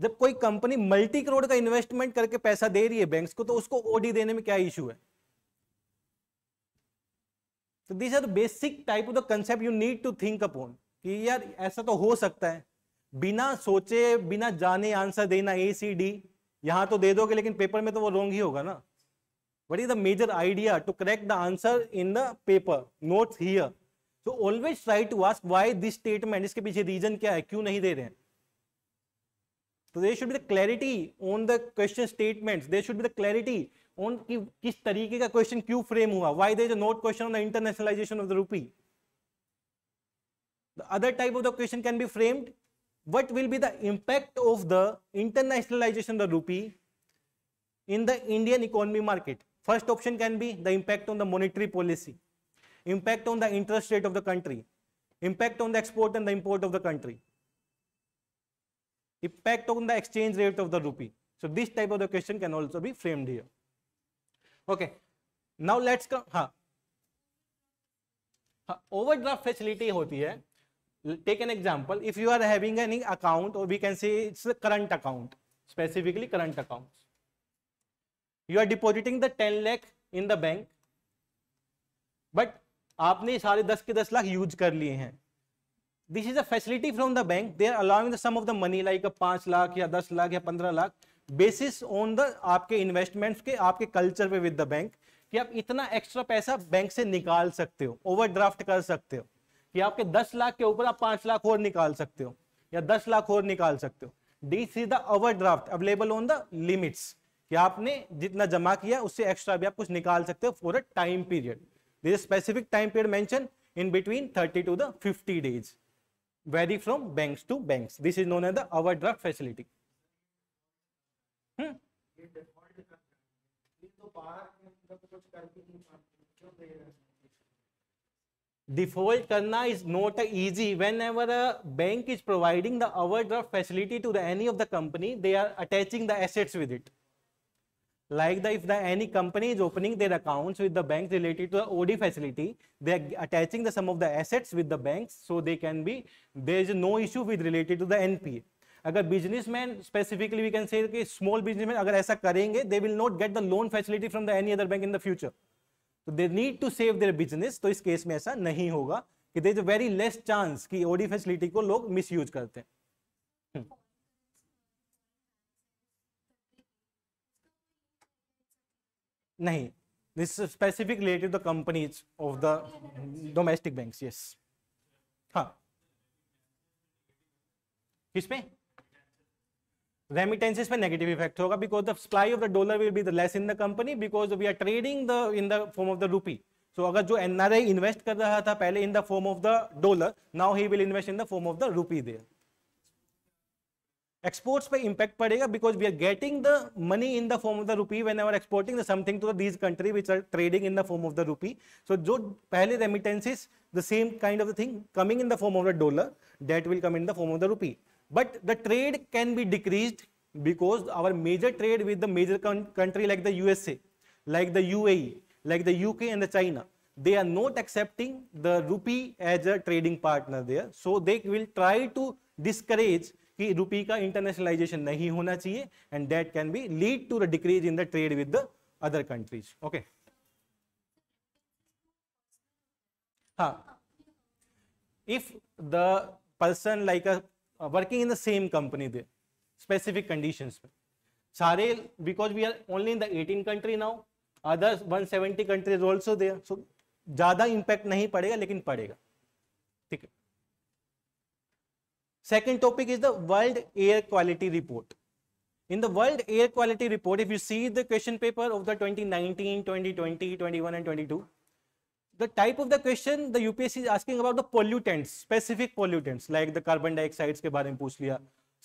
[SPEAKER 1] जब कोई कंपनी मल्टी करोड़ का investment करके पैसा दे रही है बैंक को तो उसको ओडी देने में क्या इशू है तो this are the basic type of the concept you need to think upon कि यार ऐसा तो हो सकता है बिना सोचे बिना जाने आंसर देना ए सी डी यहां तो दे दोगे लेकिन पेपर में तो वो रॉन्ग ही होगा ना what is the major idea to correct the answer in the paper note here so always try to ask why this statement इसके पीछे रीजन क्या है क्यों नहीं दे रहे हैं तो there should be the clarity on the question statement they should be the clarity उनकी किस तरीके का क्वेश्चन क्यों फ्रेम हुआ why the is not question on the internationalization of the rupee the other type of the question can be framed what will be the impact of the internationalization the rupee in the Indian economy market first option can be the impact on the monetary policy impact on the interest rate of the country impact on the export and the import of the country impact on the exchange rate of the rupee so this type of the question can also be framed here okay now let's come हा overdraft facility होती है take an example if you are having any account और we can see it's current account specifically current account you are depositing the ten lakh in the bank but आपने सारे दस के दस lakh use कर लिए हैं this is a facility from the bank they are allowing the some of the money like पांच लाख या दस लाख या पंद्रह लाख बेसिस ऑन द आपके इन्वेस्टमेंट्स के आपके कल्चर पे विद द बैंक कि आप इतना एक्स्ट्रा पैसा बैंक से निकाल सकते हो ओवरड्राफ्ट कर सकते हो कि आपके 10 लाख के ऊपर आप 5 लाख और निकाल सकते हो या 10 लाख और निकाल सकते हो this is the overdraft available on the limits कि आपने जितना जमा किया उससे एक्स्ट्रा भी आप कुछ निकाल सकते हो for a time period this specific time period mention in between 30 to the 50 days vary from banks to banks this is known as the overdraft facility default hmm. तो तो करना is not easy whenever bank is providing the overdraft facility to the any of the company they are attaching the assets with it like the if the any company is opening their accounts with the bank related to the OD facility they are attaching the some of the assets with the bank so they can be there is no issue with related to the an अगर businessman specifically we can say कि small businessman अगर ऐसा करेंगे they will not get the loan facility from the any other bank in the future तो they need to save their business तो इस case में ऐसा नहीं होगा कि they is very less chance कि ओडी फैसिलिटी को लोग मिस यूज करते हैं नहीं this specific related related to the companies of the domestic banks yes हाँ किसमें remittances mein negative effect hoga because the supply of the dollar will be the less in the company because we are trading the in the form of the rupee so agar jo nra invest kar raha tha pehle in the form of the dollar now he will invest in the form of the rupee there exports पे impact पड़ेगा because we are getting the money in the form of the rupee whenever exporting the something to these country which are trading in the form of the rupee so जो पहले remittances the same kind of the thing coming in the form of the dollar that will come in the form of the rupee But the trade can be decreased because our major trade with the major country like the USA, like the UAE, like the UK and the China, they are not accepting the rupee as a trading partner there. So they will try to discourage rupee rupee internationalization. Internationalization नहीं होना चाहिए that can be lead to the decrease in the trade with the other countries. Okay. हाँ if the person like a working in the same company they specific conditions में सारे because we are only in the eighteen country now other 170 seventy countries also they so ज्यादा impact नहीं पड़ेगा लेकिन पड़ेगा ठीक है second topic is the world air quality report in the world air quality report if you see the question paper of the twenty twenty 2021 and 22 the type of the question the UPSC is asking about the pollutants, specific pollutants like the carbon dioxide के बारे में पूछ लिया,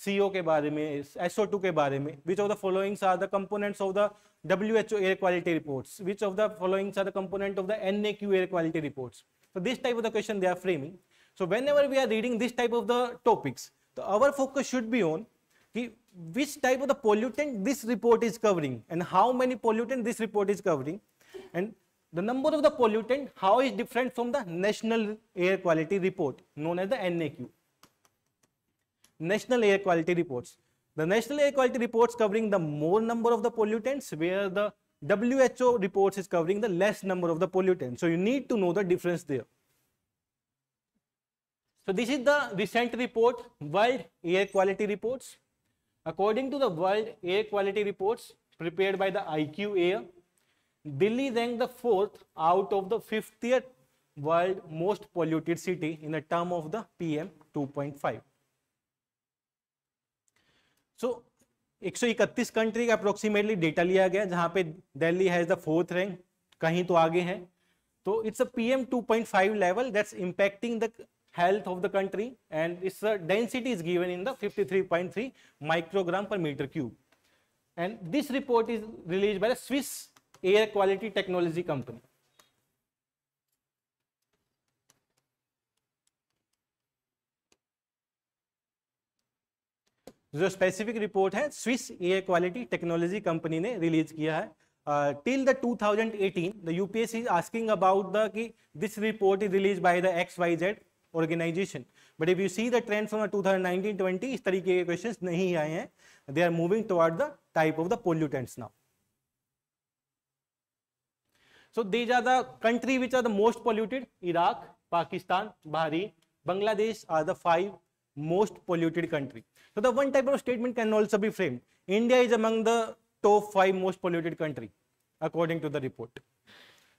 [SPEAKER 1] CO के बारे में, SO2 के बारे में. Which of the followings are the components of the WHO air quality reports? Which of the followings are the component of the NAQ air quality reports? So this type of the question they are framing. So whenever we are reading this type of the topics, the, our focus should be on which type of the pollutant this report is covering and how many pollutant this report is covering and the number of the pollutant, how is different from the National Air Quality Report, known as the NAQ. National Air Quality Reports. The National Air Quality Reports covering the more number of the pollutants, where the WHO reports is covering the less number of the pollutants. So you need to know the difference there. So this is the recent report, World Air Quality Reports. According to the World Air Quality Reports prepared by the IQAir, Delhi Delhi ranked the fourth out of the 50th world most polluted city in the term of the PM 2.5. So 131 country का approximately data लिया गया जहां पे Delhi has the fourth rank कहीं तो आगे है तो it's a PM 2.5 level that's impacting the health of the country and its density is given in the 53.3 microgram per meter cube and this report is release by the Swiss air quality technology company जो specific report है Swiss air quality technology company ने release किया है till the 2018 the UPSC is asking about the कि this report is release by the X Y Z organization but if you see the trend from two thousand इस तरीके के question नहीं आए हैं they are moving toward the type of the pollutants now so these are the country which are the most polluted Iraq Pakistan Bahrain Bangladesh are the five most polluted country so the one type of statement can also be frame India is among the top five most polluted country according to the report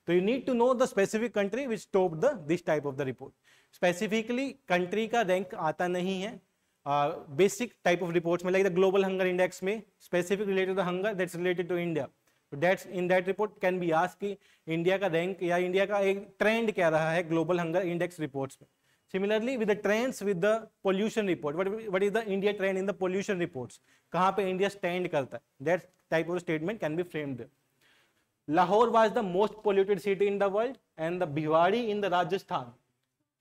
[SPEAKER 1] तो you need to know the specific country which top the this type of the report specifically country का rank आता नहीं है basic type of report में like the global hunger index में specific related the hunger that's related to India that's in that report can be ask कि India का rank या India का एक ट्रेंड क्या रहा है ग्लोबल हंगर इंडेक्स रिपोर्ट्स में similarly with the trends with the pollution report what is the India trend in the pollution reports कहाँ पे इंडिया स्टैंड करता है that type of statement can be framed Lahore was the most polluted city in the world and the Bhiwadi in the Rajasthan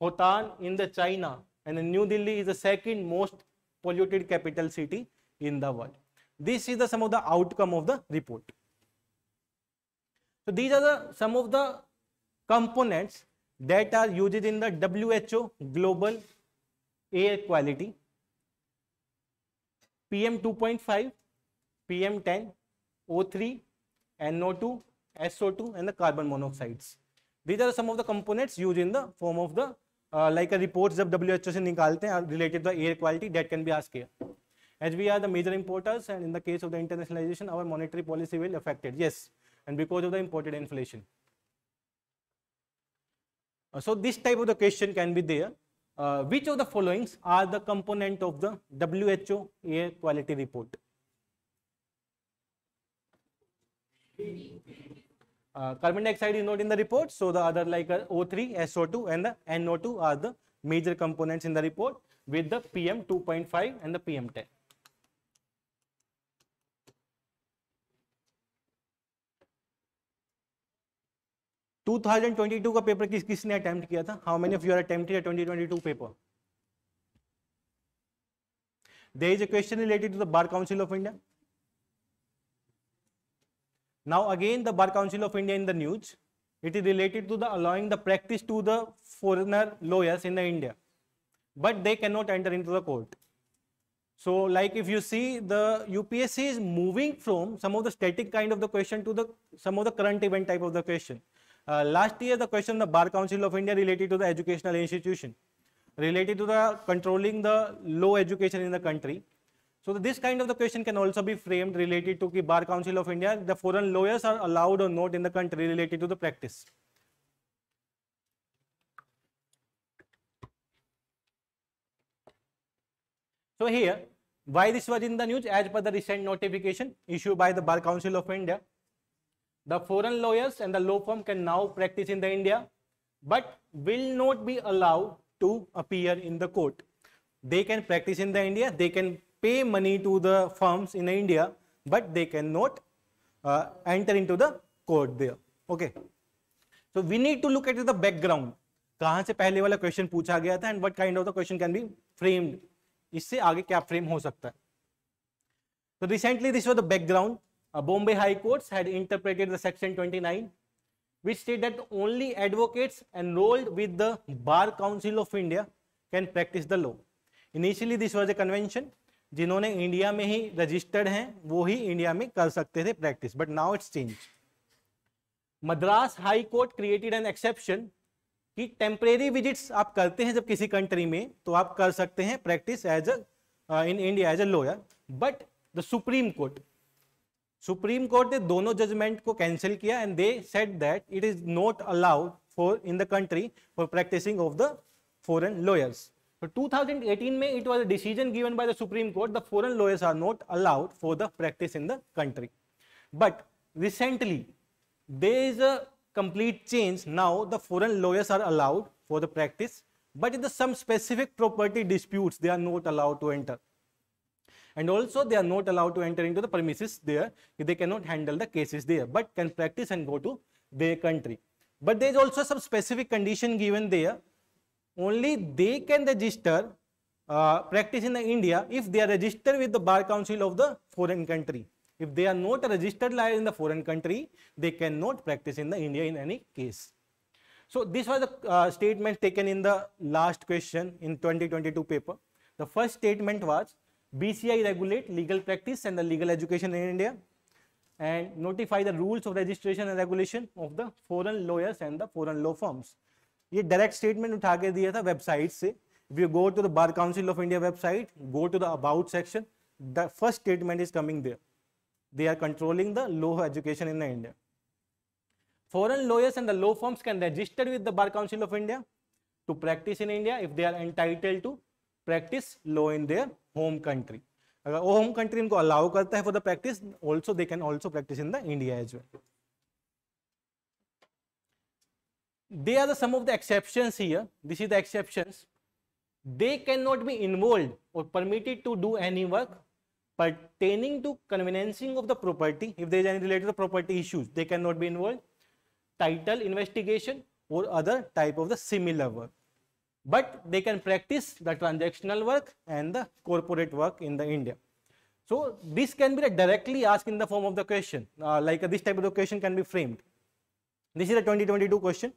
[SPEAKER 1] Hotan in the China and New Delhi is the second most polluted capital city in the world this is the some of the outcome of the report So these are the some of the components that are used in the WHO global air quality PM 2.5, PM 10, O3, NO2, SO2 and the carbon monoxides. These are some of the components used in the form of the uh, like a reports of WHO से निकालते हैं related to the air quality that can be asked here. As we are the major importers and in the case of the internationalization our monetary policy will affect it. Yes and because of the imported inflation. Uh, so this type of the question can be there. Uh, which of the followings are the component of the WHO air quality report? Uh, carbon dioxide is not in the report, so the other like uh, O3, SO2 and the NO2 are the major components in the report with the PM 2.5 and the PM 10. 2022 का paper किस किसने attempt किया था how many of your attempted 2022 paper? there is a question related to the bar council of india now again the bar council of india in the news it is related to the allowing the practice to the foreigner lawyers in the india but they cannot enter into the court so like if you see the upsc is moving from some of the static kind of the question to the some of the current event type of the question uh, last year, the question the Bar Council of India related to the educational institution, related to the controlling the low education in the country. So this kind of the question can also be framed related to the Bar Council of India, the foreign lawyers are allowed or not in the country related to the practice. So here, why this was in the news as per the recent notification issued by the Bar Council of India, The foreign lawyers and the law firm can now practice in the India, but will not be allowed to appear in the court. They can practice in the India, they can pay money to the firms in India, but they cannot uh, enter into the court there. Okay. So we need to look at the background. कहाँ से पहले वाला question पूछा गया था and what kind of the question can be framed इससे आगे क्या फ्रेम हो सकता है तो recently this was the background uh, Bombay High Courts had interpreted the section 29, which stated that only advocates enrolled with the Bar Council of India can practice the law. Initially, this was a convention. जिन्होंने India में ही registered हैं वो ही India में कर सकते थे practice but now it's change Madras high court created an exception कि टेम्परेरी विजिट्स आप करते हैं जब किसी कंट्री में तो आप कर सकते हैं practice as a in India as a lawyer but the supreme court Supreme Court ने दोनों जजमेंट को कैंसिल किया and they said that it is not allowed for in the country for practicing of So 2018 it was a decision given by the Supreme Court the foreign lawyers are not allowed for the practice in the country. But recently there is a complete change now the foreign lawyers are allowed for the practice but in some specific property disputes they are not allowed to enter and also they are not allowed to enter into the premises there they cannot handle the cases there but can practice and go to their country but there is also some specific condition given there only they can register uh, practice in the India if they are registered with the bar council of the foreign country. If they are not registered lawyer in the foreign country, they cannot practice in the India in any case. So this was the uh, statement taken in the last question in 2022 paper. The first statement was BCI regulate legal practice and the legal education in India and notify the rules of registration and regulation of the foreign lawyers and the foreign law firms. ये direct statement उठा के दिया था website से If you go to the Bar Council of India website, go to the About section, the first statement is coming there. they are controlling the law education in India. Foreign lawyers and the law firms can register with the Bar Council of India to practice in India if they are entitled to practice law in their home country अगर वो home country इनको allow करता है for the practice also they can also practice in the India as well they are the some of the exceptions this is the the they can not be involve और permitted to do any work pertaining to conveyancing of the property if there is any related to property issues they cannot be involved title investigation or other type of the similar work but they can practice the transactional work and the corporate work in the India. So this can be directly asked in the form of the question, uh, like uh, this type of the question can be framed. This is a 2022 question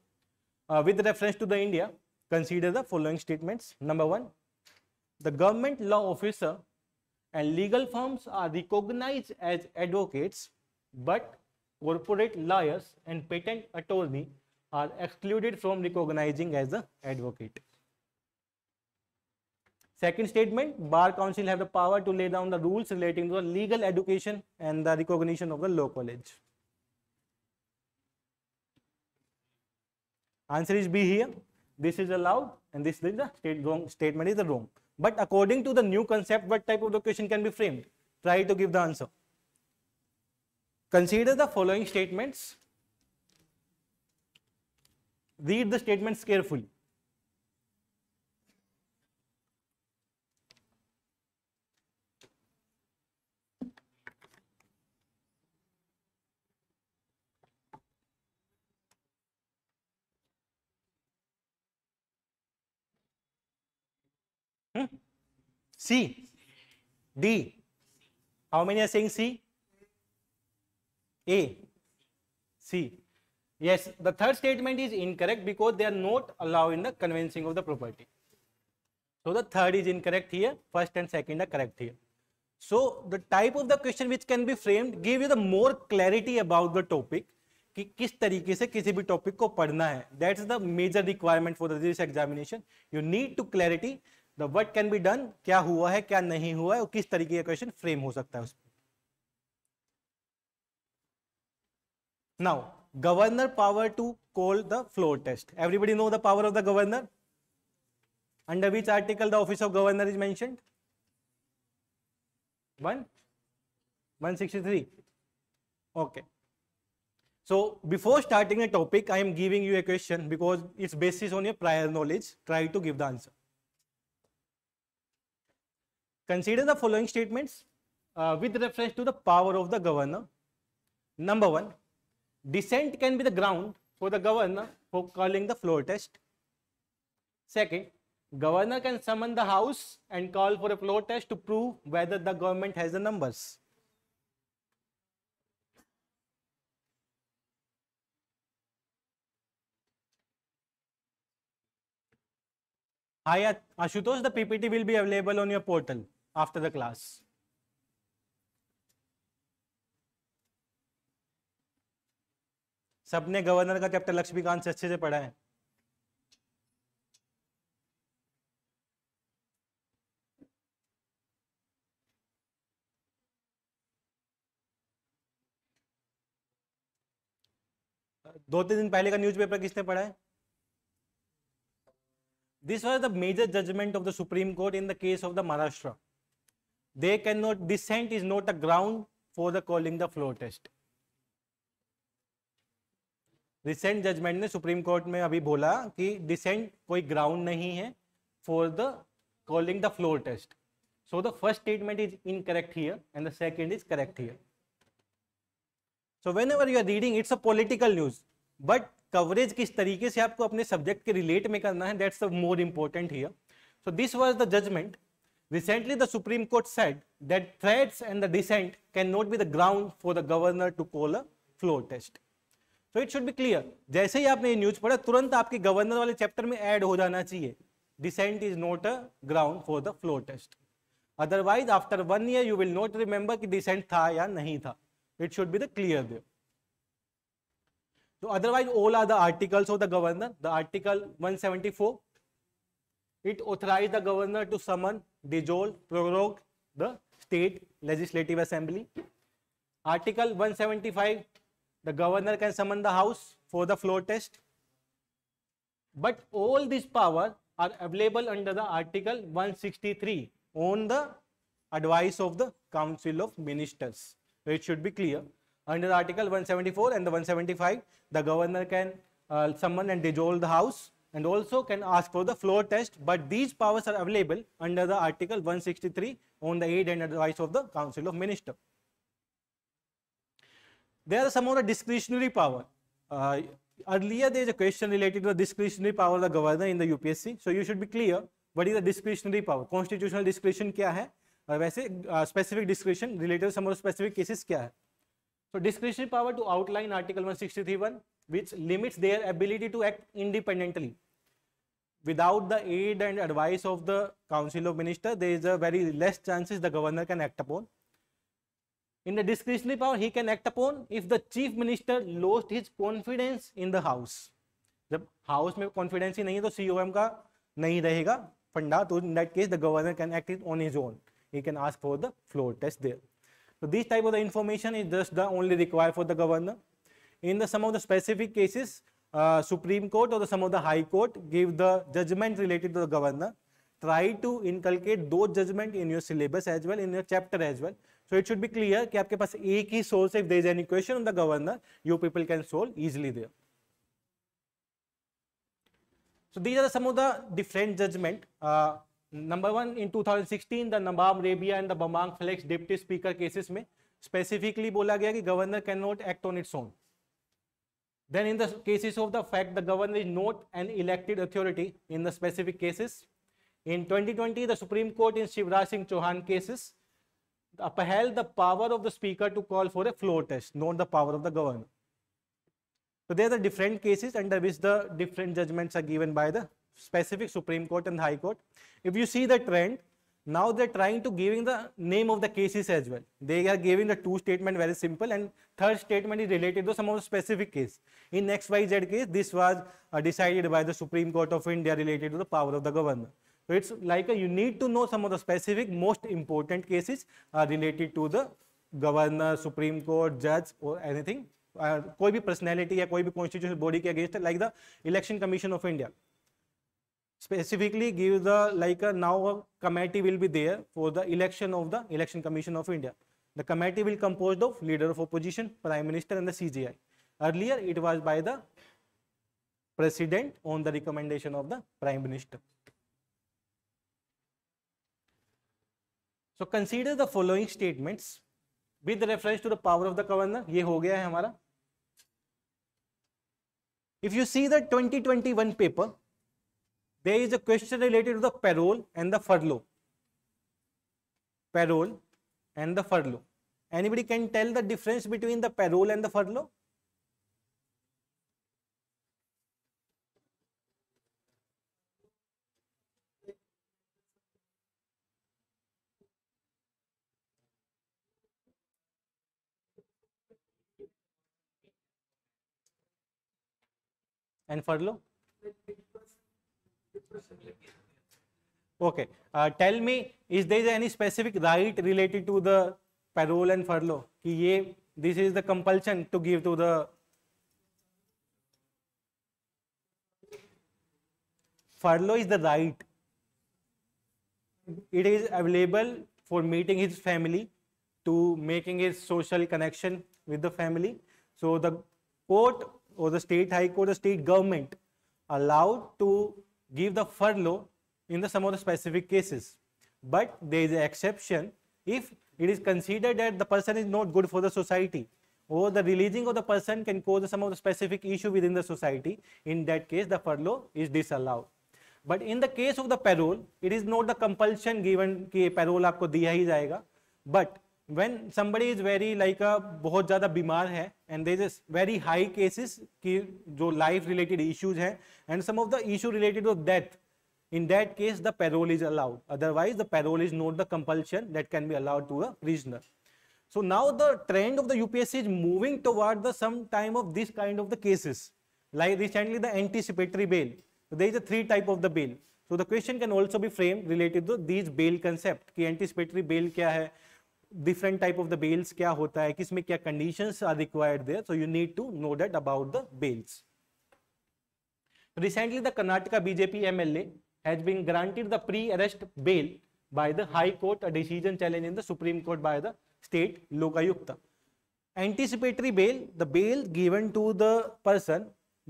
[SPEAKER 1] uh, with reference to the India. Consider the following statements. Number one, the government law officer and legal firms are recognized as advocates, but corporate lawyers and patent attorney are excluded from recognizing as an advocate. Second statement, Bar Council have the power to lay down the rules relating to the legal education and the recognition of the law college. Answer is B here. This is allowed and this is the state wrong statement is the wrong. But according to the new concept, what type of the question can be framed? Try to give the answer. Consider the following statements. Read the statements carefully. C. D. How many are saying C? A. C. Yes, the third statement is incorrect because they are not allowed in the convincing of the property. So the third is incorrect here, first and second are correct here. So the type of the question which can be framed give you the more clarity about the topic कि किस तरीके से किसी भी topic को पढ़ना है that is the major requirement for this examination you need to clarity the what can be done क्या हुआ है क्या नहीं हुआ है और किस तरीके का क्वेश्चन फ्रेम हो सकता है उसमें now governor power to call the floor test everybody know the power of the governor under which article the office of governor is मैं one one sixty three okay so before starting a topic I am giving you a question because it's basis on your prior knowledge try to give the answer Consider the following statements uh, with reference to the power of the governor. Number one, dissent can be the ground for the governor for calling the floor test. Second, governor can summon the house and call for a floor test to prove whether the government has the numbers. Hi Ashutosh, the PPT will be available on your portal. after the class. सबने governor का chapter Laxmikanth से अच्छे से पढ़ा है दो तीन दिन पहले का न्यूज़पेपर किसने पढ़ा है this was the major judgment of the supreme court in the case of the Maharashtra they cannot descent is not a ground for the calling the floor test recent judgment ने सुप्रीम कोर्ट में अभी बोला कि decent कोई ground नहीं है for the calling the floor test so the first statement is incorrect here and the second is correct here so whenever you are reading it's a political news but coverage किस तरीके से आपको अपने subject के relate में करना है that's more important here so this was the judgment Recently, the Supreme Court said that threats and the dissent cannot be the ground for the governor to call a floor test. So it should be clear. jaise hi aapne ye news padha turant aapke governor wale chapter mein add ho jana chahiye dissent is not a ground for the floor test. Otherwise, after one year, you will not remember ki dissent tha ya nahi tha It should be the clear there. So otherwise, all are the articles of the governor. The article 174 it authorized the governor to summon, dissolve, prorogue the state legislative assembly. Article 175, the governor can summon the house for the floor test. But all these power are available under the article 163 on the advice of the council of ministers. So it should be clear. Under article 174 and the 175, the governor can uh, summon and dissolve the house and also can ask for the floor test but these powers are available under the article 163 on the aid and advice of the council of minister there are some of the discretionary power uh, earlier there is a question related to the discretionary power of the governor in the upsc so you should be clear what is the discretionary power constitutional discretion kya hai aur और वैसे specific description related some specific cases kya hai so discretionary power to outline article 163 1 which limits their ability to act independently without the aid and advice of the council of minister there is a very less chances the governor can act upon. In the discretionary power, he can act upon if the chief minister lost his confidence in the house. jab house mein confidence hi nahi hai to com ka nahi rahega फंडा to in that case the governor can act it on his own he can ask for the floor test there. So this type of the information is just the only required for the governor. In the some of the specific cases, supreme court और some of the high court give the judgment related to the governor try to inculcate दो judgment in your syllabus as well in your chapter as well so it should be clear कि आपके पास एक ही source if there is any question on the governor you people can solve easily there so these are the different judgment number one in 2016 thousand the Nabam Rebia and the Bamang Felix deputy speaker cases में specifically बोला गया कि governor can not act on its own Then in the cases of the fact the governor is not an elected authority in the specific cases. In 2020, the Supreme Court in Shivraj Singh Chauhan cases upheld the power of the speaker to call for a floor test, not the power of the governor. So there are the different cases under which the different judgments are given by the specific Supreme Court and High Court. If you see the trend, now they're trying to giving the name of the cases as well they are giving the two statement very simple and third statement is related to some of the specific case in xyz case this was uh, decided by the supreme court of india related to the power of the governor so it's like a, you need to know some of the specific most important cases uh, related to the governor supreme court judge or anything uh, कोई भी personality या कोई भी constitutional body के against like the Election Commission of India. specifically give the like a now a committee will be there for the election of the election commission of india the committee will composed of leader of opposition prime minister and the cgi earlier it was by the president on the recommendation of the prime minister so consider the following statements with reference to the power of the governor ye ho gaya hai hamara if you see the 2021 paper there is a question related to the parole and the furlough. Parole and the furlough. Anybody can tell the difference between the parole and the furlough? And furlough? Okay. Uh, tell me, is there any specific right related to the parole and furlough? कि this is the compulsion to give to the furlough is the right. It is available for meeting his family, to making his social connection with the family. So the court or the state high court, the state government allowed to give the furlough in the some of the specific cases. But there is an exception if it is considered that the person is not good for the society or the releasing of the person can cause some of the specific issue within the society. In that case, the furlough is disallowed. But in the case of the parole, it is not the compulsion given. Given parole will be given but when somebody is very like a बहुत ज़्यादा बीमार है and there is very high cases की जो life related issues हैं and some of the issue related to death in that case the parole is allowed otherwise the parole is not the compulsion that can be allowed to a prisoner so now the trend of the UPSC is moving toward the some time of this kind of the cases like recently the anticipatory bail so there is a three type of the bail so the question can also be framed related to these bail concept ki anticipatory bail kya hai different type of the bales क्या होता है किसमें क्या conditions are required there so you need to know that about the bales recently the Karnataka BJP MLA has been granted the pre-arrest bail by the High Court a decision challenged in the Supreme Court by the state Lokayukta anticipatory bail the bail given to the person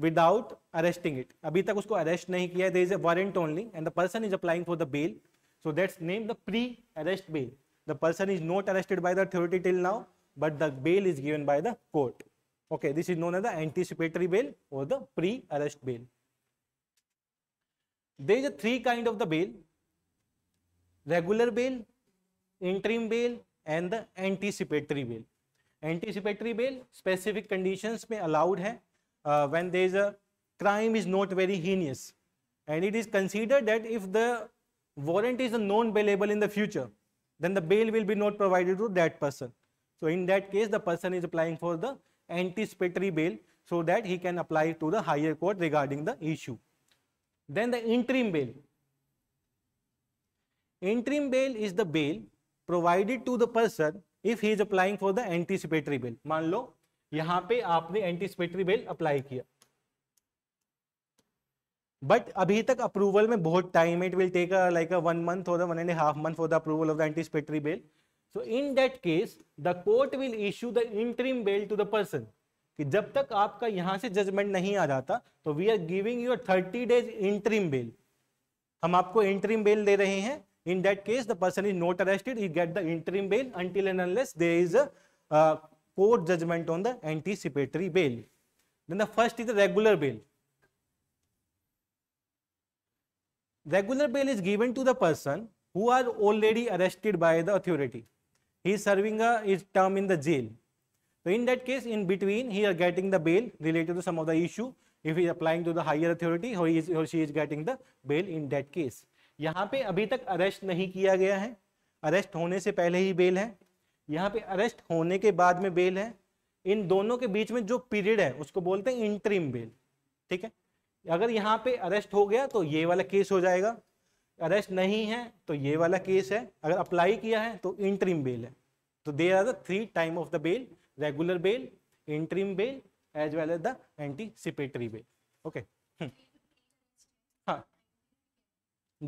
[SPEAKER 1] without arresting it अभी तक उसको arrest नहीं किया there is a warrant only and the person is applying for the bail so that's named the pre-arrest bail the person is not arrested by the authority till now, but the bail is given by the court. Okay, this is known as the anticipatory bail or the pre-arrest bail. There is a three kind of the bail, regular bail, interim bail and the anticipatory bail. Anticipatory bail specific conditions may allowed hai uh, when there is a crime is not very heinous and it is considered that if the warrant is non-bailable in the future, then the bail will be not provided to that person. So in that case, the person is applying for the anticipatory bail so that he can apply to the higher court regarding the issue. Then the interim bail. Interim bail is the bail provided to the person if he is applying for the anticipatory bail. मान लो यहाँ पे आपने anticipatory bail apply किया but अभी तक approval में बहुत time it will take like a one month for the one and half month for the approval of the anticipatory bail so in that case the court will issue the interim bail to the person कि जब तक आपका यहां से judgement नहीं आ जाता तो we are giving your thirty days interim bail हम आपको इंट्रीम बेल दे रहे हैं in that case the person is not arrested he get the interim bail until and unless there is a court judgment on the anticipatory bail then the first is is regular bail uh, Regular bail is given to the person who are already arrested by the authority. He is serving a, his term in the jail. So in that case, in between, he are getting the bail related to some of the issue. If he is applying to the higher authority, or he is, or she is getting the bail in that case. यहाँ पे अभी तक arrest नहीं किया गया है arrest होने से पहले ही बेल है यहाँ पे अरेस्ट होने के बाद में बेल है इन दोनों के बीच में जो पीरियड है उसको बोलते हैं इंट्रीम बेल ठीक है अगर यहाँ पे अरेस्ट हो गया तो ये वाला केस हो जाएगा अरेस्ट नहीं है तो ये वाला केस है अगर अप्लाई किया है तो इंट्रीम बेल है तो they are the three time of the bail regular bail interim bail as well as the anticipatory bail okay हाँ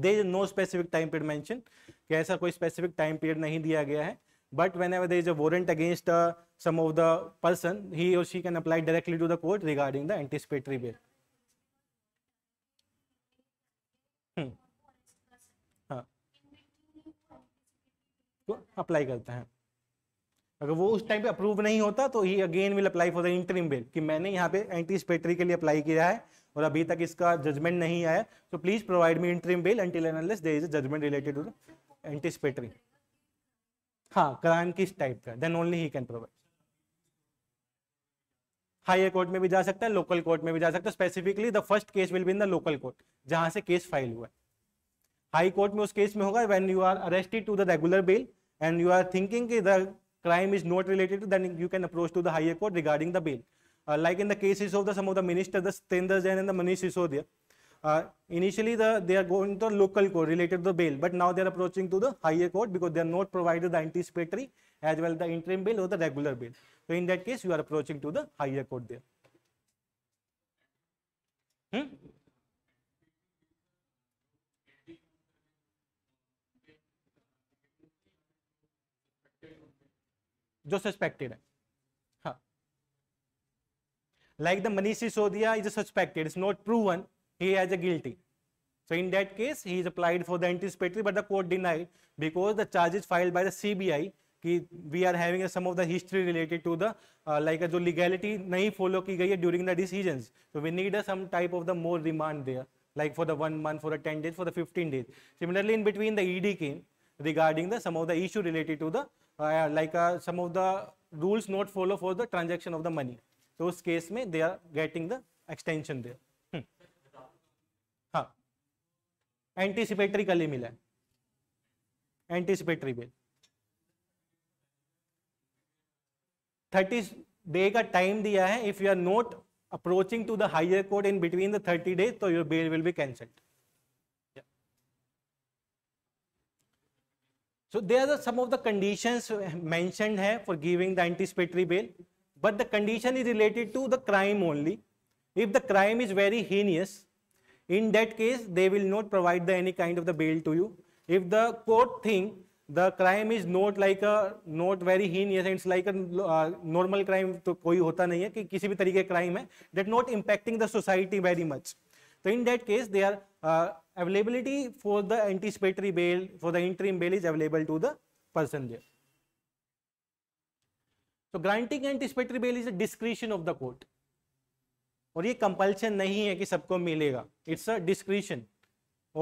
[SPEAKER 1] there is no specific time period mention कि ऐसा कोई स्पेसिफिक टाइम पीरियड नहीं दिया गया है but whenever is is a warrant against some of the person he और she can apply directly to the court regarding the anticipatory bail apply करते हैं अगर वो उस टाइम पे अप्रूव नहीं होता तो he again will apply for the interim bail कि मैंने यहाँ पे एंटीसिपेटरी के लिए अप्लाई किया है और अभी तक इसका जजमेंट नहीं आया तो please provide me interim bail until and there is a judgment related to the anticipatory हाँ क्राइम किस टाइप का then only he can provide higher court में भी जा सकता है लोकल कोर्ट में भी जा सकता है specifically the first case will be in the local court जहां से केस फाइल हुआ है हाई कोर्ट में उस केस में होगा when you are arrested to the regular bail and you are thinking the crime is not related, to, then you can approach to the higher court regarding the bail. Uh, like in the cases of the some of the minister, the Stenders and the Manish Sisodia, uh, initially the, they are going to the local court related to the bail, but now they are approaching to the higher court because they are not provided the anticipatory as well the interim bail or the regular bail. So in that case, you are approaching to the higher court there. Hmm? जो suspected है हाँ like the Manish Sisodia is suspected is not proven he has a guilty. So in that case, he is applied for the anticipatory, but the court denied because the charges filed by the CBI कि we are having some of the history related to the like जो legality नहीं follow की गई है during the decision so we need a some type of the more remand there like for the one month for the ten days for the fifteen days similarly in between the ED came regarding the some of the issue related to the uh, like uh, some of the rules not follow for the transaction of the money so उस case में they are getting the extension there hmm. हाँ anticipatory कल ही मिला है anticipatory bail thirty day का time दिया है if you are not approaching to the higher court in between the thirty days तो your bail will be cancelled So there are some of the conditions mentioned here for giving the anticipatory bail, but the condition is related to the crime only. If the crime is very heinous, in that case, they will not provide the, any kind of the bail to you. If the court think the crime is not like a not very heinous it's like a uh, normal crime तो कोई होता नहीं है कि किसी भी तरीके crime है that not impacting the society very much. So in that case, they are uh, availability for the anticipatory bail for the interim bail is available to the person there so granting anticipatory bail is a discretion of the court और ये compulsion नहीं है कि सबको मिलेगा it's a discretion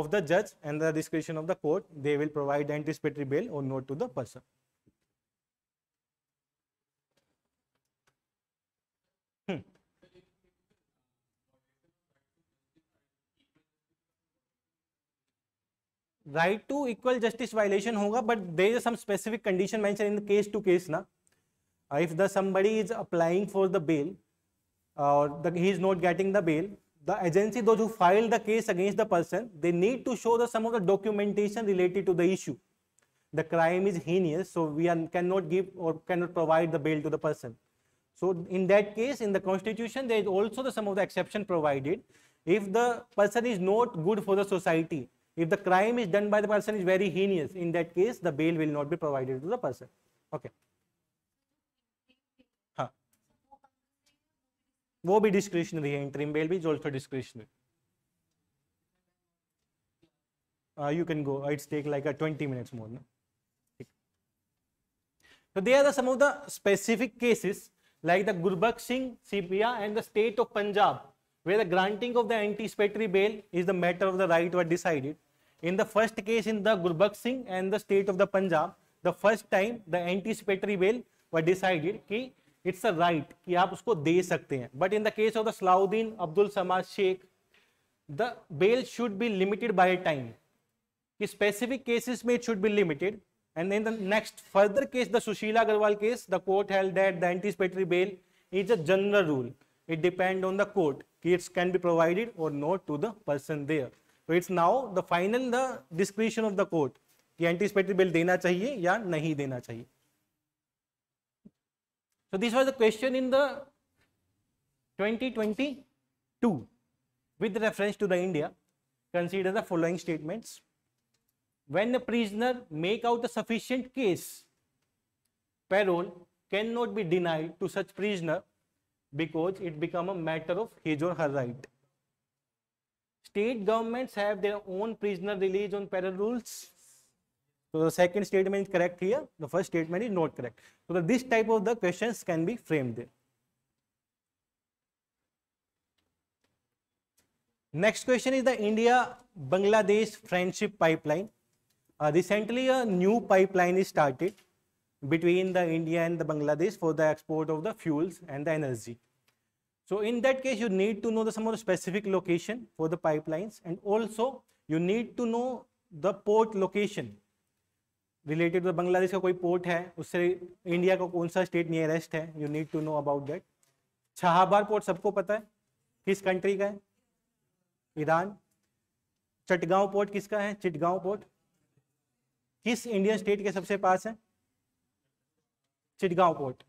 [SPEAKER 1] of the जज and the discretion of the court they will provide anticipatory bail और not to the person right to equal justice violation hoga but there is some specific condition mentioned in the case to case na uh, if the somebody is applying for the bail uh, or he is not getting the bail the agency those who file the case against the person they need to show the some of the documentation related to the issue the crime is heinous so we are, cannot give or cannot provide the bail to the person so in that case in the constitution there is also the some of the exception provided if the person is not good for the society if the crime is done by the person is very heinous, in that case, the bail will not be provided to the person. Okay. Huh. वो भी discretionary है interim bail भी is also discretionary uh, you can go. It's take like a 20 minutes more. So there are some of the specific cases like the Gurbakh Singh CPA and the state of Punjab where the granting of the anticipatory bail is the matter of the right were decided In the first case in the gurbak Singh and the state of the Punjab, the first time the anticipatory bail was decided ki it's a right ki aap usko de sakte hain But in the case of the Salahuddin Abdul Samad Sheikh, the bail should be limited by time. ki specific cases mein it should be limited. And then the next further case, the Sushila Agarwal case, the court held that the anticipatory bail is a general rule. It depend on the court. ki It can be provided or not to the person there. So it's now the final the discretion of the court the anticipatory bail देना चाहिए या नहीं देना चाहिए so this was the question in the 2022 with reference to the india consider the following statements when a prisoner make out a sufficient case parole cannot be denied to such prisoner because it become a matter of his or her right State governments have their own prisoner release on parole rules. So the second statement is correct here. The first statement is not correct. So that this type of the questions can be framed there. Next question is the India-Bangladesh friendship pipeline. Uh, recently, a new pipeline is started between the India and the Bangladesh for the export of the fuels and the energy. So in that case, you need to know the some more specific location for the pipelines and also you need to know the port location related to Bangladesh का कोई port है उससे India का कौन सा state nearest है you need to know about that Chabahar port सबको पता है किस कंट्री का है ईरान चटगांव पोर्ट किसका है चिटगांव पोर्ट किस इंडियन स्टेट के सबसे पास है Chittagong port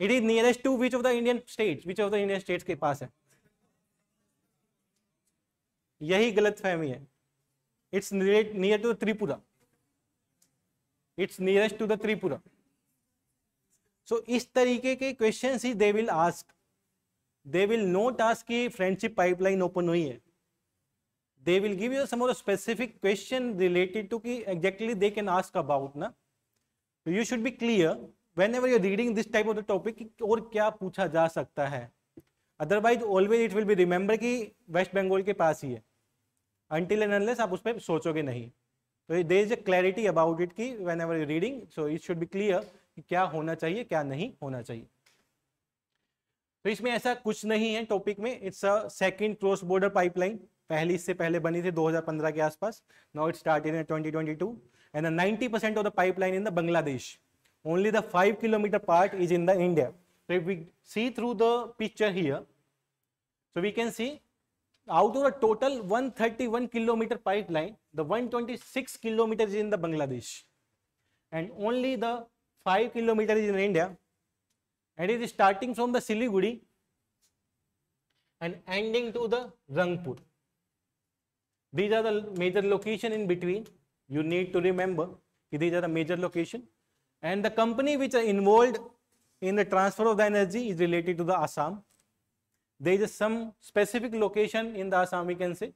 [SPEAKER 1] it is nearest to which of the Indian state which of the Indian state के पास है यही गलत फहमी है it's near to the Tripura it's nearest to the Tripura so इस तरीके के क्वेश्चन ही they will ask they will not ask की फ्रेंडशिप पाइपलाइन ओपन हुई है they will give you some specific question related to की exactly they can ask about ना about na so you should whenever you're reading this type of the topic और क्या पूछा जा सकता है otherwise always it will be remember कि वेस्ट बंगाल के पास ही है अंटिल एंड अनलेस आप उस पर सोचोगे नहीं तो they is a clarity about it की whenever you reading so it should be clear कि क्या होना चाहिए क्या नहीं होना चाहिए तो इसमें ऐसा कुछ नहीं है टॉपिक में it's a second cross border pipeline पहली इससे पहले बनी थी 2015 के आसपास now it start in 2022 and 90 percent of the pipeline in the Bangladesh only the 5 kilometer part is in the India. So if we see through the picture here, so we can see out of the total 131 kilometer pipeline, the 126 kilometers is in the Bangladesh and only the 5 kilometers is in India and it is starting from the Siliguri and ending to the Rangpur. These are the major location in between. You need to remember these are the major location and the company which are involved in the transfer of the energy is related to the Assam. There is a some specific location in the Assam we can say.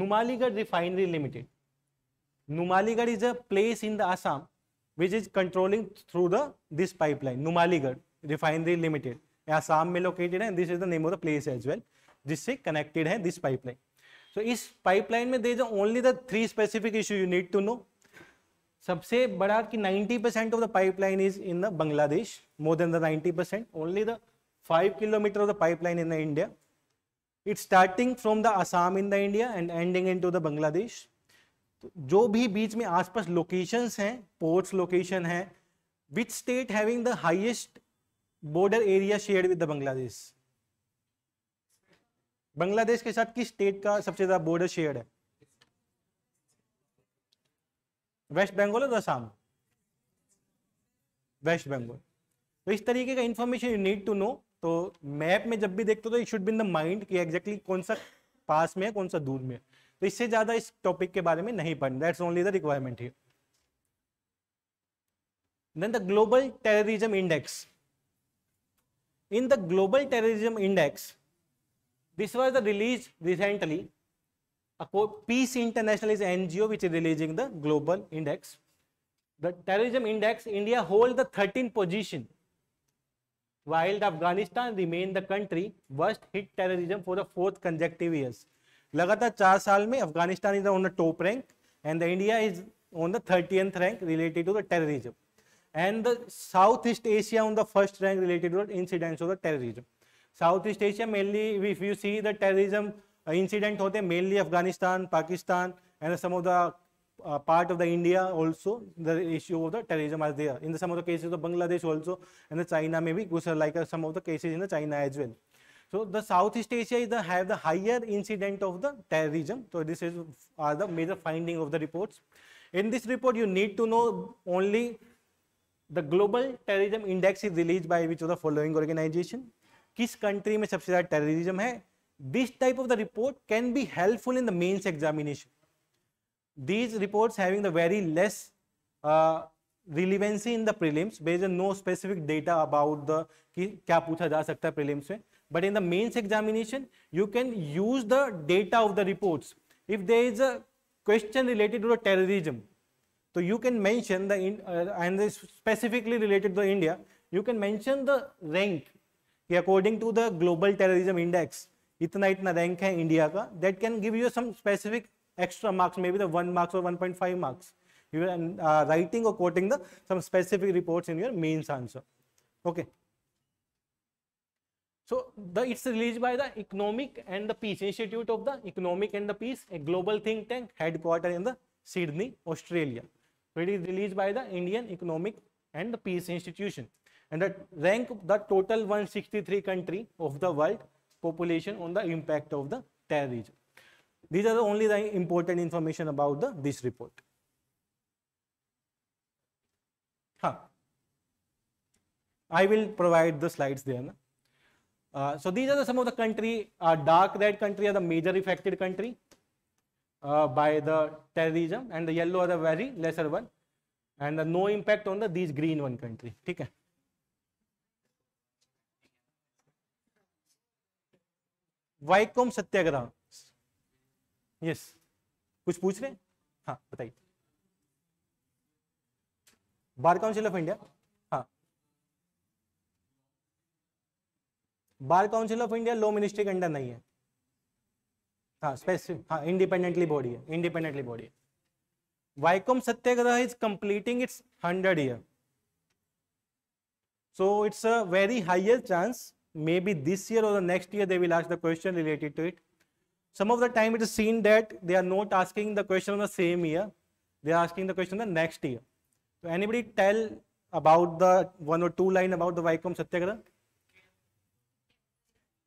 [SPEAKER 1] Numaligarh Refinery Limited. Numaligarh is a place in the Assam which is controlling through the this pipeline. Numaligarh Refinery Limited. Assam mein located and This is the name of the place as well. जिससे connected है this pipeline. So इस pipeline में there only the three specific issue you need to know सबसे बड़ा कि 90 percent of the pipeline is in the Bangladesh more than the 90 percent only the 5 kilometre of the pipeline in the India it's starting from the Assam in the India and ending in to the Bangladesh जो भी बीच में आसपास locations हैं ports location है which state having the highest border area share with the Bangladesh Bangladesh के साथ किस state का सबसे ज्यादा बॉर्डर शेयर है वेस्ट बंगाल और असम वेस्ट बंगाल तो इस तरीके का information you need to know तो मैप में जब भी देखते हो तो it should in the mind कि एग्जैक्टली कौन सा पास में है कौन सा दूर में है तो इससे ज्यादा इस टॉपिक के बारे में नहीं पढ़ना that's only the requirement here then the global terrorism index in the global terrorism index this was the release recently peace international is ngo which is releasing the global index the terrorism index india hold the 13th position while afghanistan remain the country worst hit terrorism for the fourth consecutive years lagatar 4 saal mein afghanistan is on the top rank and the india is on the 13th rank related to the terrorism and the southeast asia on the first rank related to the incidence of the terrorism Southeast Asia mainly, if you see the terrorism uh, incident mainly Afghanistan, Pakistan and some of the uh, part of the India also, the issue of the terrorism are there. In the, some of the cases of Bangladesh also and the China maybe, like uh, some of the cases in the China as well. So the Southeast Asia is the, have the higher incident of the terrorism. So this is are the major finding of the reports. In this report, you need to know only the global terrorism index is released by which of the following organization. किस country में सबसे ज्यादा terrorism है this type of the report can be helpful in the mains examination these reports having the very less relevancy in the prelims base a no specific data about the कि क्या पूछा जा सकता है प्रिलिम्स में but in the mains examination you can use the data of the reports if they is a question related to the terrorism तो you can mention the and specifically related the India you can mention the rank कि according to the global terrorism index इतना इतना rank है India का that can give you some specific extra marks, maybe the one marks or 1.5 marks. You are uh, writing or quoting the some specific reports in your mains answer. Okay. So the it's released by the Economic and the Peace Institute of the Economic and the Peace, a global think tank headquartered in the Sydney, Australia. it is released by the Indian Economic and the Peace Institution and that rank the total 163 country of the world population on the impact of the terrorism. These are the only the important information about the this report. Huh. I will provide the slides there. Uh, so these are the, some of the country, uh, dark red country are the major affected country uh, by the terrorism and the yellow are the very lesser one and the no impact on the these green one country. Okay. Vaikom Satyagraha yes कुछ पूछ रहे हाँ बताइए बार council of India हाँ bar council of India law ministry के under नहीं है हाँ स्पेसिफिक हाँ इंडिपेंडेंटली बॉडी है इंडिपेंडेंटली बॉडी है Vaikom Satyagraha is completing its hundred year so it's a very highest chance maybe this year or the next year they will ask the question related to it. Some of the time it is seen that they are not asking the question on the same year, they are asking the question the next year. So anybody tell about the one or two line about the Vaikom Satyagraha?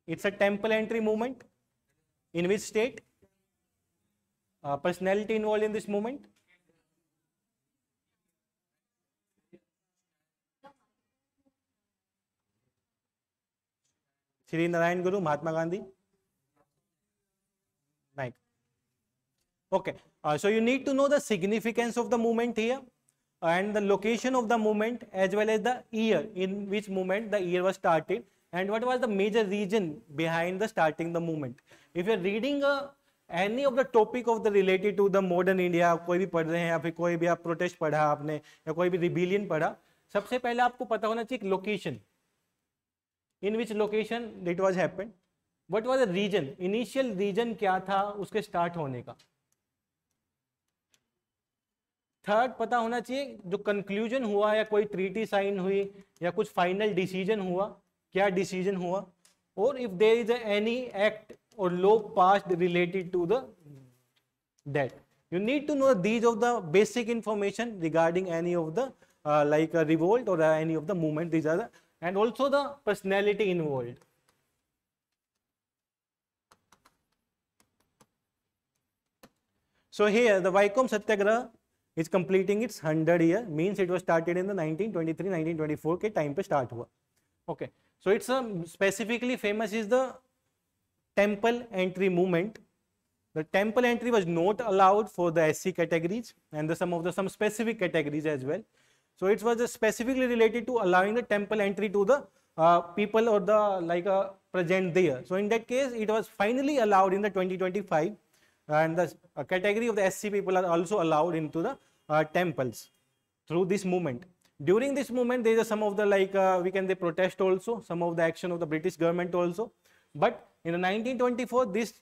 [SPEAKER 1] It's a temple entry movement. In which state? Uh, personality involved in this movement? Shri Narayana Guru Mahatma Gandhi right okay so you need to know the significance of the movement here and the location of the movement as well as the year in which movement the year was started and what was the major reason behind the starting the movement if you are reading any of the topic of the related to the modern India कोई भी पढ़ रहे हैं या फिर कोई भी आप प्रोटेस्ट पढ़ा आपने या कोई भी रिबिलियन पढ़ा सबसे पहले आपको पता होना चाहिए location in which location it was happen what was a reason initial reason क्या था उसके स्टार्ट होने का थर्ड पता होना चाहिए जो कंक्लूजन हुआ या कोई ट्रीटी साइन हुई या कुछ फाइनल डिसीजन हुआ क्या डिसीजन हुआ और if there is any act और law passed related to the date you need to know these of the basic information regarding any of the like revolt और any of the movement these are and also the personality involved. So here the Wycombe Satyagraha is completing its 100 year means it was started in the 1923-1924 time pe start हुआ. Okay. So it's a specifically famous is the temple entry movement. The temple entry was not allowed for the SC categories and the, some of the some specific categories as well. So it was specifically related to allowing the temple entry to the uh, people or the like uh, present there. So in that case, it was finally allowed in the 2025 and the uh, category of the SC people are also allowed into the uh, temples through this movement. During this movement, there is some of the like uh, we can say protest also, some of the action of the British government also. But in the 1924, this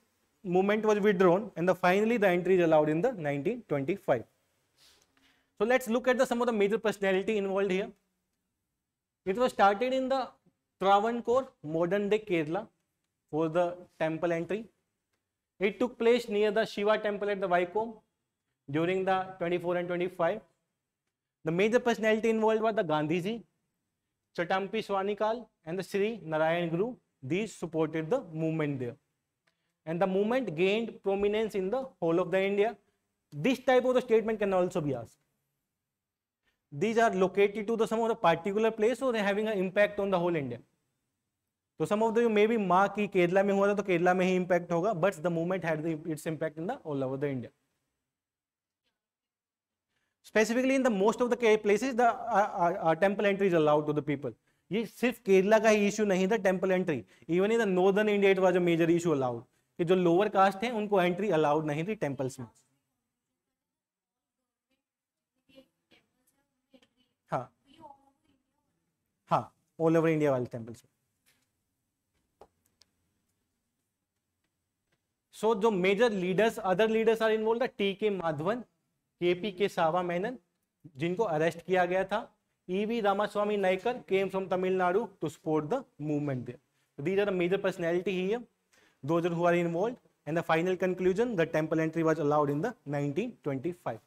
[SPEAKER 1] movement was withdrawn and the finally the entry is allowed in the 1925. So let's look at the, some of the major personality involved here. It was started in the Travancore, modern day Kerala, for the temple entry. It took place near the Shiva temple at the Vaikom during the 24 and 25. The major personality involved were the Gandhiji, Chatampi Swanikal and the Sri Narayan Guru. These supported the movement there. And the movement gained prominence in the whole of the India. This type of the statement can also be asked. these are located to the some of the particular place or having an impact on the whole India. तो some of the may be माँ की केरला में हुआ था तो केरला में ही impact होगा but the movement had its impact in the all over the India specifically in the most of the places the temple entry is allowed to the people ये सिर्फ केरला का ही इशू नहीं था temple entry even in the northern India it was a major issue allowed कि जो lower caste है उनको एंट्री अलाउड नहीं थी टेम्पल्स में all over India while temples So the major leaders, other leaders are involved the T.K. Madhavan, K.P. Kesava Menon, जिनको arrest किया गया था E.V. Ramaswamy Naikar came from Tamil Nadu to support the movement there. So these are the major personality here, those who are involved. And the final conclusion, the temple entry was allowed in the 1925.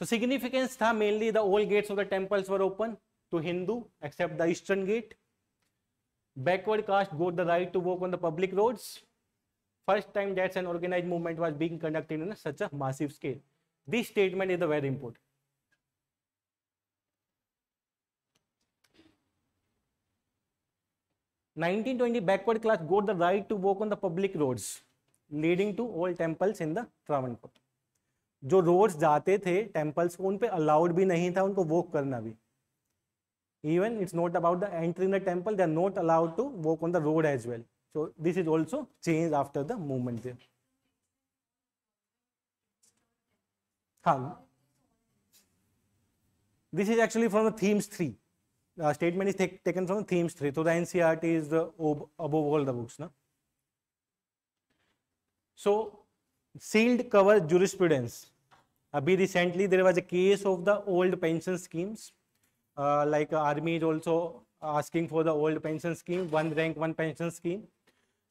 [SPEAKER 1] So significance tha mainly the all gates of the temples were open to Hindu except the eastern gate. Backward caste got the right to walk on the public roads. First time that an organized movement was being conducted in such a massive scale. This statement is the very important. Nineteen twenty backward class got the right to walk on the public roads, leading to all temples in the Travancore. जो रोज जाते थे temples को उन पर allowed भी नहीं था उनको वॉक करना भी even it's not about the entry in the temple they are not allowed to walk on the road as well so this is also change after the movement हाँ this is actually from the themes three statement is taken from themes three तो the R T is the all the books ना so sealed cover jurisprudence. Abhi recently there was a case of the old pension schemes. Uh, like army is also asking for the old pension scheme, one rank, one pension scheme.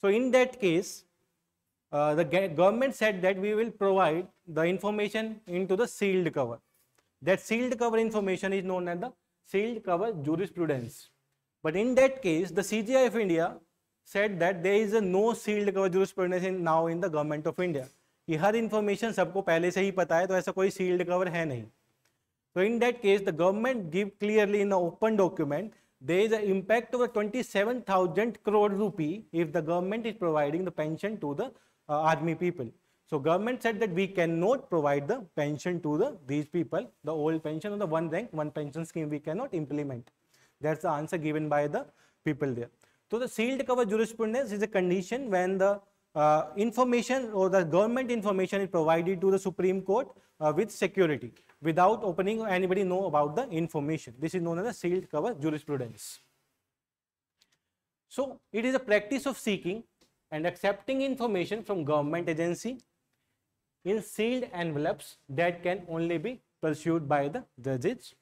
[SPEAKER 1] So in that case, uh, the government said that we will provide the information into the sealed cover. That sealed cover information is known as the sealed cover jurisprudence. But in that case, the CGI of India said that there is a no sealed cover jurisprudence in, now in the government of India. कि हर information सबको पहले से ही पता है तो ऐसा कोई sealed cover है नहीं तो in that case the government give clearly in open document they is impact of twenty seven thousand crore rupee if the government is providing the pension to the army people so government said that we can not provide the pension to the these people the old pension of the one rank one pension scheme we can not implement that's answer given by the people there तो the sealed cover jurisprudence is a condition when the uh, information or the government information is provided to the Supreme Court uh, with security without opening anybody know about the information. This is known as a sealed cover jurisprudence. So it is a practice of seeking and accepting information from government agency in sealed envelopes that can only be pursued by the judges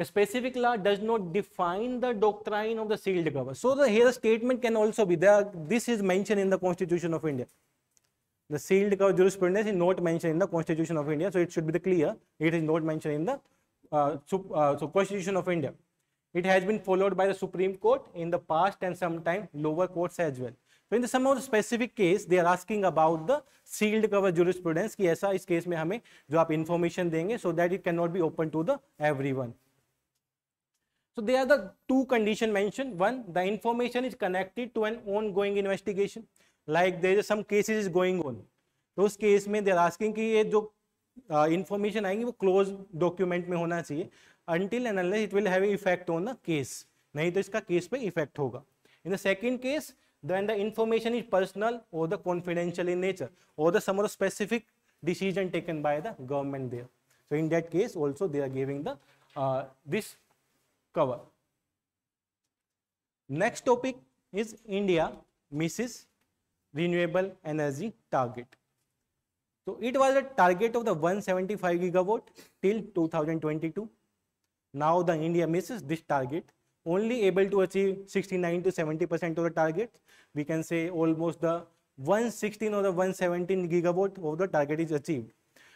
[SPEAKER 1] a specific law does not define the doctrine of the sealed cover. So the, here statement can also be there. This is mentioned in the Constitution of India. The sealed cover jurisprudence is not mentioned in the Constitution of India. So it should be the clear. It is not mentioned in the uh, so, uh, so Constitution of India. It has been followed by the Supreme Court in the past and sometimes lower courts as well. तो some of the specific case, they are asking about the sealed cover jurisprudence. कि ऐसा इस case, में हमें जो information information देंगे so that it can not be open So there are the two condition mentioned. One, the information is connected to an ongoing investigation. Like there is some cases is going on. so us case mein they are asking ki ye jo uh, information आएंगी वो close document में होना चाहिए until and unless it will have effect on the case nahi to iska case pe effect hoga in the second case then the information is personal or the confidential in nature or the some other specific decision taken by the government there so in that case also they are giving the uh, this cover. Next topic is India misses renewable energy target. So it was a target of the 175 gigawatt till 2022. Now the India misses this target, only able to achieve 69 to 70 percent of the target. We can say almost the 116 or the 117 gigawatt of the target is achieved.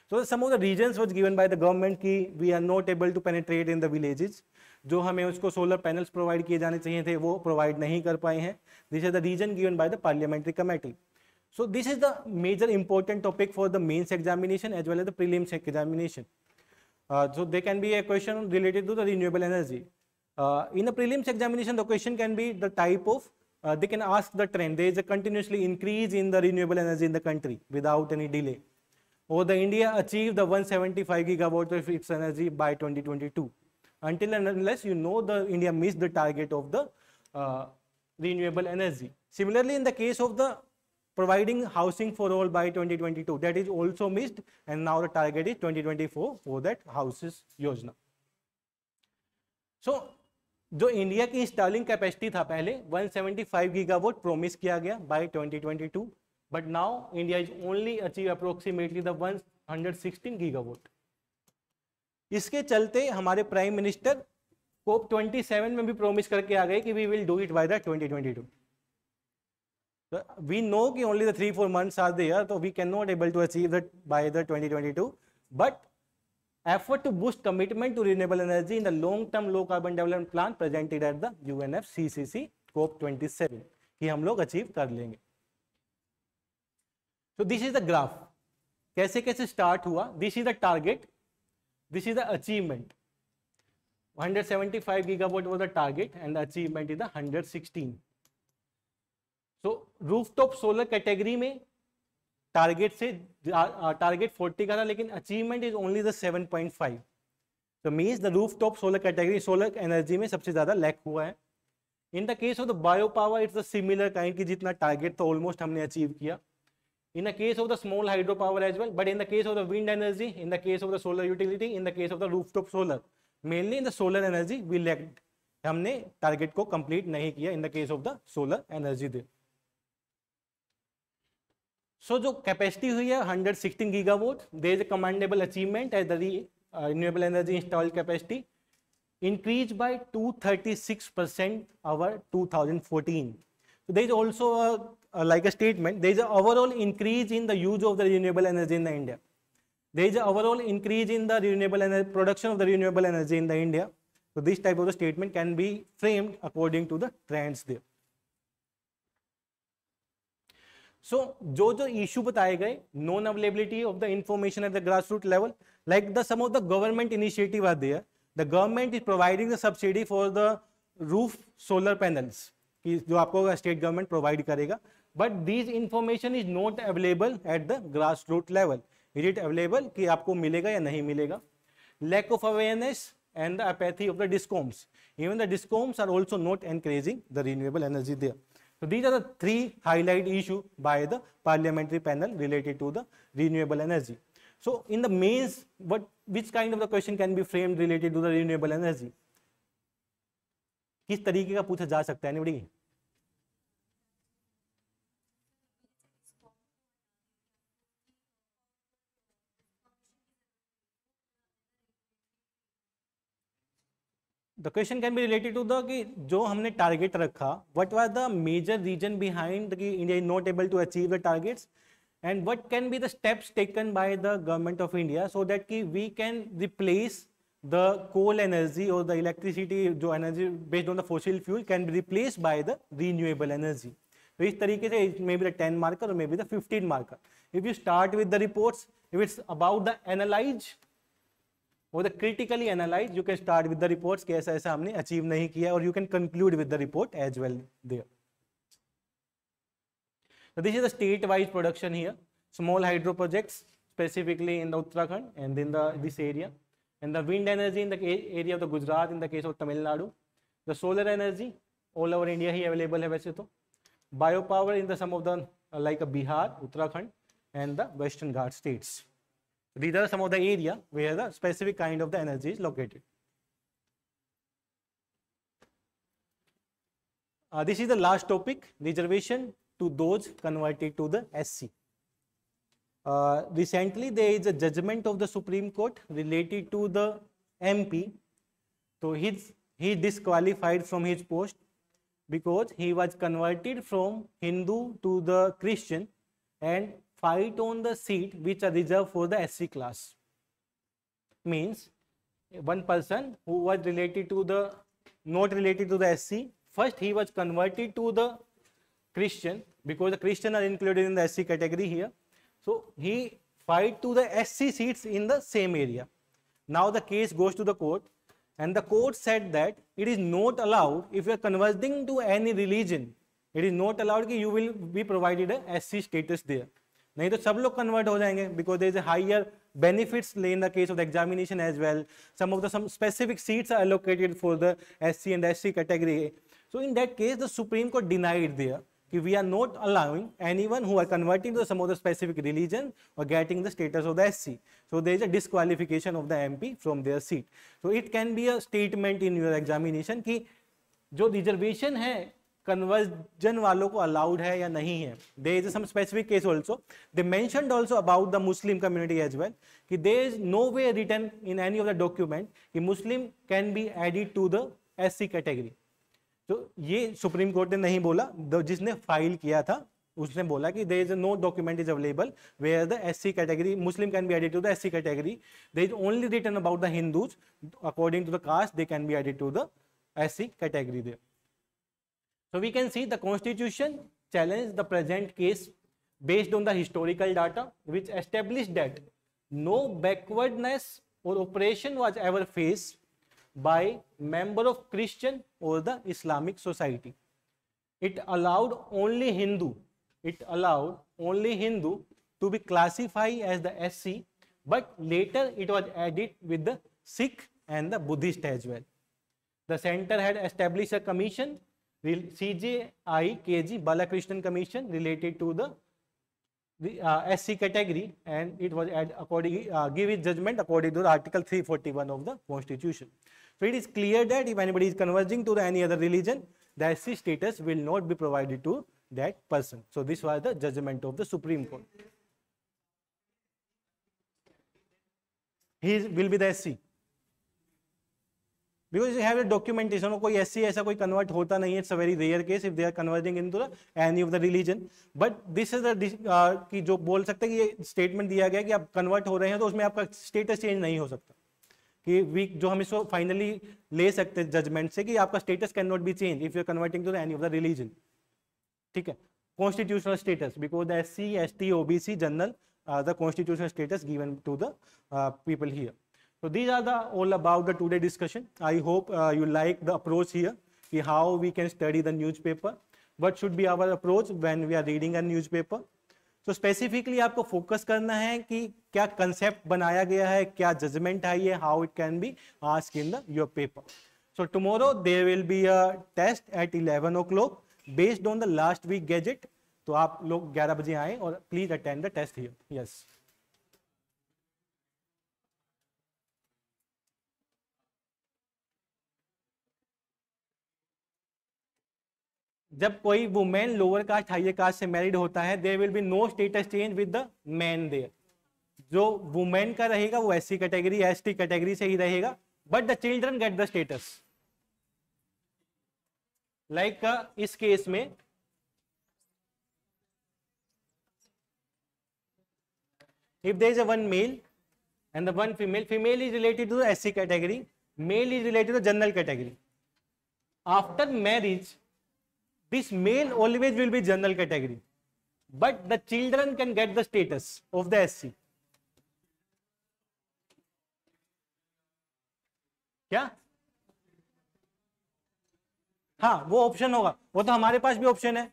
[SPEAKER 1] So some of the reasons was given by the government key we are not able to penetrate in the villages. जो हमें उसको solar panels provide किए जाने चाहिए थे वो provide नहीं कर पाए हैं this is the reason given by the parliamentary committee so this is the major important topic for the mains examination as well as the prelims examination so they can be a question related to the renewable energy in the prelims examination the question can be the type of they can ask the trend there is a continuously increase in the renewable energy in the country without any delay और the India achieve the 175 seventy five gigawatt of its energy by twenty two until and unless you know the India missed the target of the uh, renewable energy. Similarly, in the case of the providing housing for all by 2022, that is also missed and now the target is 2024 for that houses yojana. So, जो India की installing capacity था पहले 175 gigawatt promise किया गया by 2022 but now India is only achieve approximately the 116 gigawatt इसके चलते हमारे prime minister कोप 27 में भी प्रोमिस करके आ गए कि we will do it by the 2022 we know कि only the three four months are there तो we can not able to achieve that by the 2022 but effort to to commitment effort to boost commitment to renewable energy in the long-term low-carbon development plan presented see the UNFCCC COP27 कि हम लोग achieve कर लेंगे तो this is the graph कैसे कैसे start हुआ this is the target This is the achievement. 175 gigawatt was the target and the achievement is the 116. So rooftop solar category में टारगेट से टारगेट फोर्टी का था लेकिन अचीवमेंट इज ओनली द 7.5 तो means the rooftop solar category solar energy में सबसे ज्यादा lack हुआ है in the case of the bio power it's the similar kind की जितना टारगेट तो ऑलमोस्ट हमने अचीव किया in the case of the small hydro power as well, but in the case of the wind energy, in the case of the solar utility, in the case of the rooftop solar, mainly in the solar energy, we lacked. हमने target को complete नहीं किया in the case of the solar energy they so जो capacity हुई है 116 gigawatt there is a commendable achievement as the renewable energy install capacity increase by 236 percent over 2014 there is also like a statement, there is an overall increase in the use of the renewable energy in the India. There is an overall increase in the renewable energy, production of the renewable energy in the India. So this type of a statement can be framed according to the trends there. So, jo jo issue bataye gaye, non-availability of the information at the grassroots level, like the some of the government initiatives are there. The government is providing the subsidy for the roof solar panels. कि जो आपको state government provide करेगा but this information is not available at the grass root level is it available कि आपको मिलेगा या नहीं मिलेगा lack of awareness and the apathy of the discoms even the discoms are also not encouraging the renewable energy there तो these are the three highlight issue by the parliamentary panel related to the renewable energy so in the mains but which kind of the question can be frame related to the renewable energy किस तरीके का पूछा जा सकता है anybody the question can be related to the कि जो हमने टारगेट रखा what was the major reason behind कि India is not able to achieve the targets and what can be the steps taken by the government of India so that कि we can replace the coal energy और the electricity जो energy based on the fossil fuel can be replace by the renewable energy तो इस तरीके से may be the ten marker may be the fifteen marker if you start with the report if it's about the analyse और the critically analyse you can start with the report कि ऐसा ऐसा हमने achieve नहीं किया और you can conclude with the report as well there this is the state wise production here small hydro project specifically in the Uttarakhand and in the this area and the wind energy in the area of the Gujarat in the case of Tamil Nadu. The solar energy all over India hi available hai वैसे तो bio power in the some of the uh, like a Bihar, Uttarakhand and the Western Ghat states. These are some of the area where the specific kind of the energy is located. Uh, this is the last topic, reservation to those converted to the SC. Uh, recently, there is a judgment of the Supreme Court related to the MP. So he he disqualified from his post because he was converted from Hindu to the Christian and fight on the seat which are reserved for the SC class. Means one person who was related to the not related to the SC first he was converted to the Christian because the Christian are included in the SC category here so he filed to the SC seats in the same area. Now the case goes to the court and the court said that it is not allowed if you are converting to any religion. It is not allowed that you will be provided a SC status there. नहीं तो सब लोग convert हो जाएंगे because there is a higher benefits in the case of the examination as well some of the some specific seats are allocated for the SC and SC category So in that case, the Supreme Court denied there कि we are not allowing any one who converting to some specific religion और getting the status of the S C so there is a disqualification of the M P from their seat so it can be a statement in your examination की जो reservation है conversion वालों को allowed है या नहीं है they is some specific case also they mention also about the Muslim community as well कि they is no way written in any of the document कि Muslim can be added to the S C category तो ये supreme court ने नहीं बोला जिसने file किया था उसने बोला कि there is no document is available way are the S C category Muslim can be added to the S C category they is only written about the Hindus according to the caste they can be added to the S C category there so we can see the constitution challenge the present case based on the historical data which establish that no backwardness और oppression was ever faced by member of Christian or the Islamic society. It allowed only Hindu. It allowed only Hindu to be classified as the SC, but later it was added with the Sikh and the Buddhist as well. The center had established a commission, CJIKG Balakrishnan Commission, related to the the uh, SC category and it was according uh, give its judgment according to Article 341 of the Constitution. So it is clear that if anybody is converging to the any other religion, the SC status will not be provided to that person. So this was the judgment of the Supreme Court. He will be the SC. because you because you have documentation कोई एस ऐसा कोई कन्वर्ट होता नहीं है it's a very rare case if they are converting in the any of the religion but this is कि जो बोल सकते हैं कि ये स्टेटमेंट दिया गया ki aap convert ho rahe hain to usme aapka status change nahi ho sakta कि वी जो हम इसको फाइनली ले सकते हैं जजमेंट से कि आपका status can not be change if you are converting to any of the religion ठीक है constitutional status because the S C S T O B C general the constitutional status given to the people here so these are the all about the today discussion I hope you like the approach here कि how we can study the newspaper what should be our approach van we are reading a newspaper तो specifically आपको focus करना है कि क्या concept बनाया गया है क्या जजमेंट आई है how it can be ask in the your paper so tomorrow there will be a test at eleven o'clock based on the last week gadget तो आप लोग ग्यारह बजे आए और please attend the test here yes जब कोई women lower caste higher caste से मैरिड होता है there will be no status change with the man there जो वुमेन का रहेगा वो एस कैटेगरी एस कैटेगरी से ही रहेगा but the children get the status like इस केस में if there is a one male and the one female female is related to S C category male is related to general category after marriage this male always will be general category but the children can get the status of the sc क्या हाँ वो option होगा वो तो हमारे पास भी option है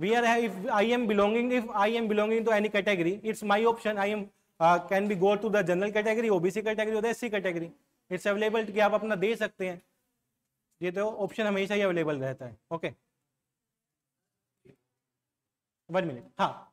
[SPEAKER 1] we are if I am belonging if I am belonging to any category it's my option I am can be go to the general category OBC category और एससी कैटेगरी इट्स अवेलेबल कि आप अपना दे सकते हैं ये तो option हमेशा ही available रहता है ओके वन मिनट हाँ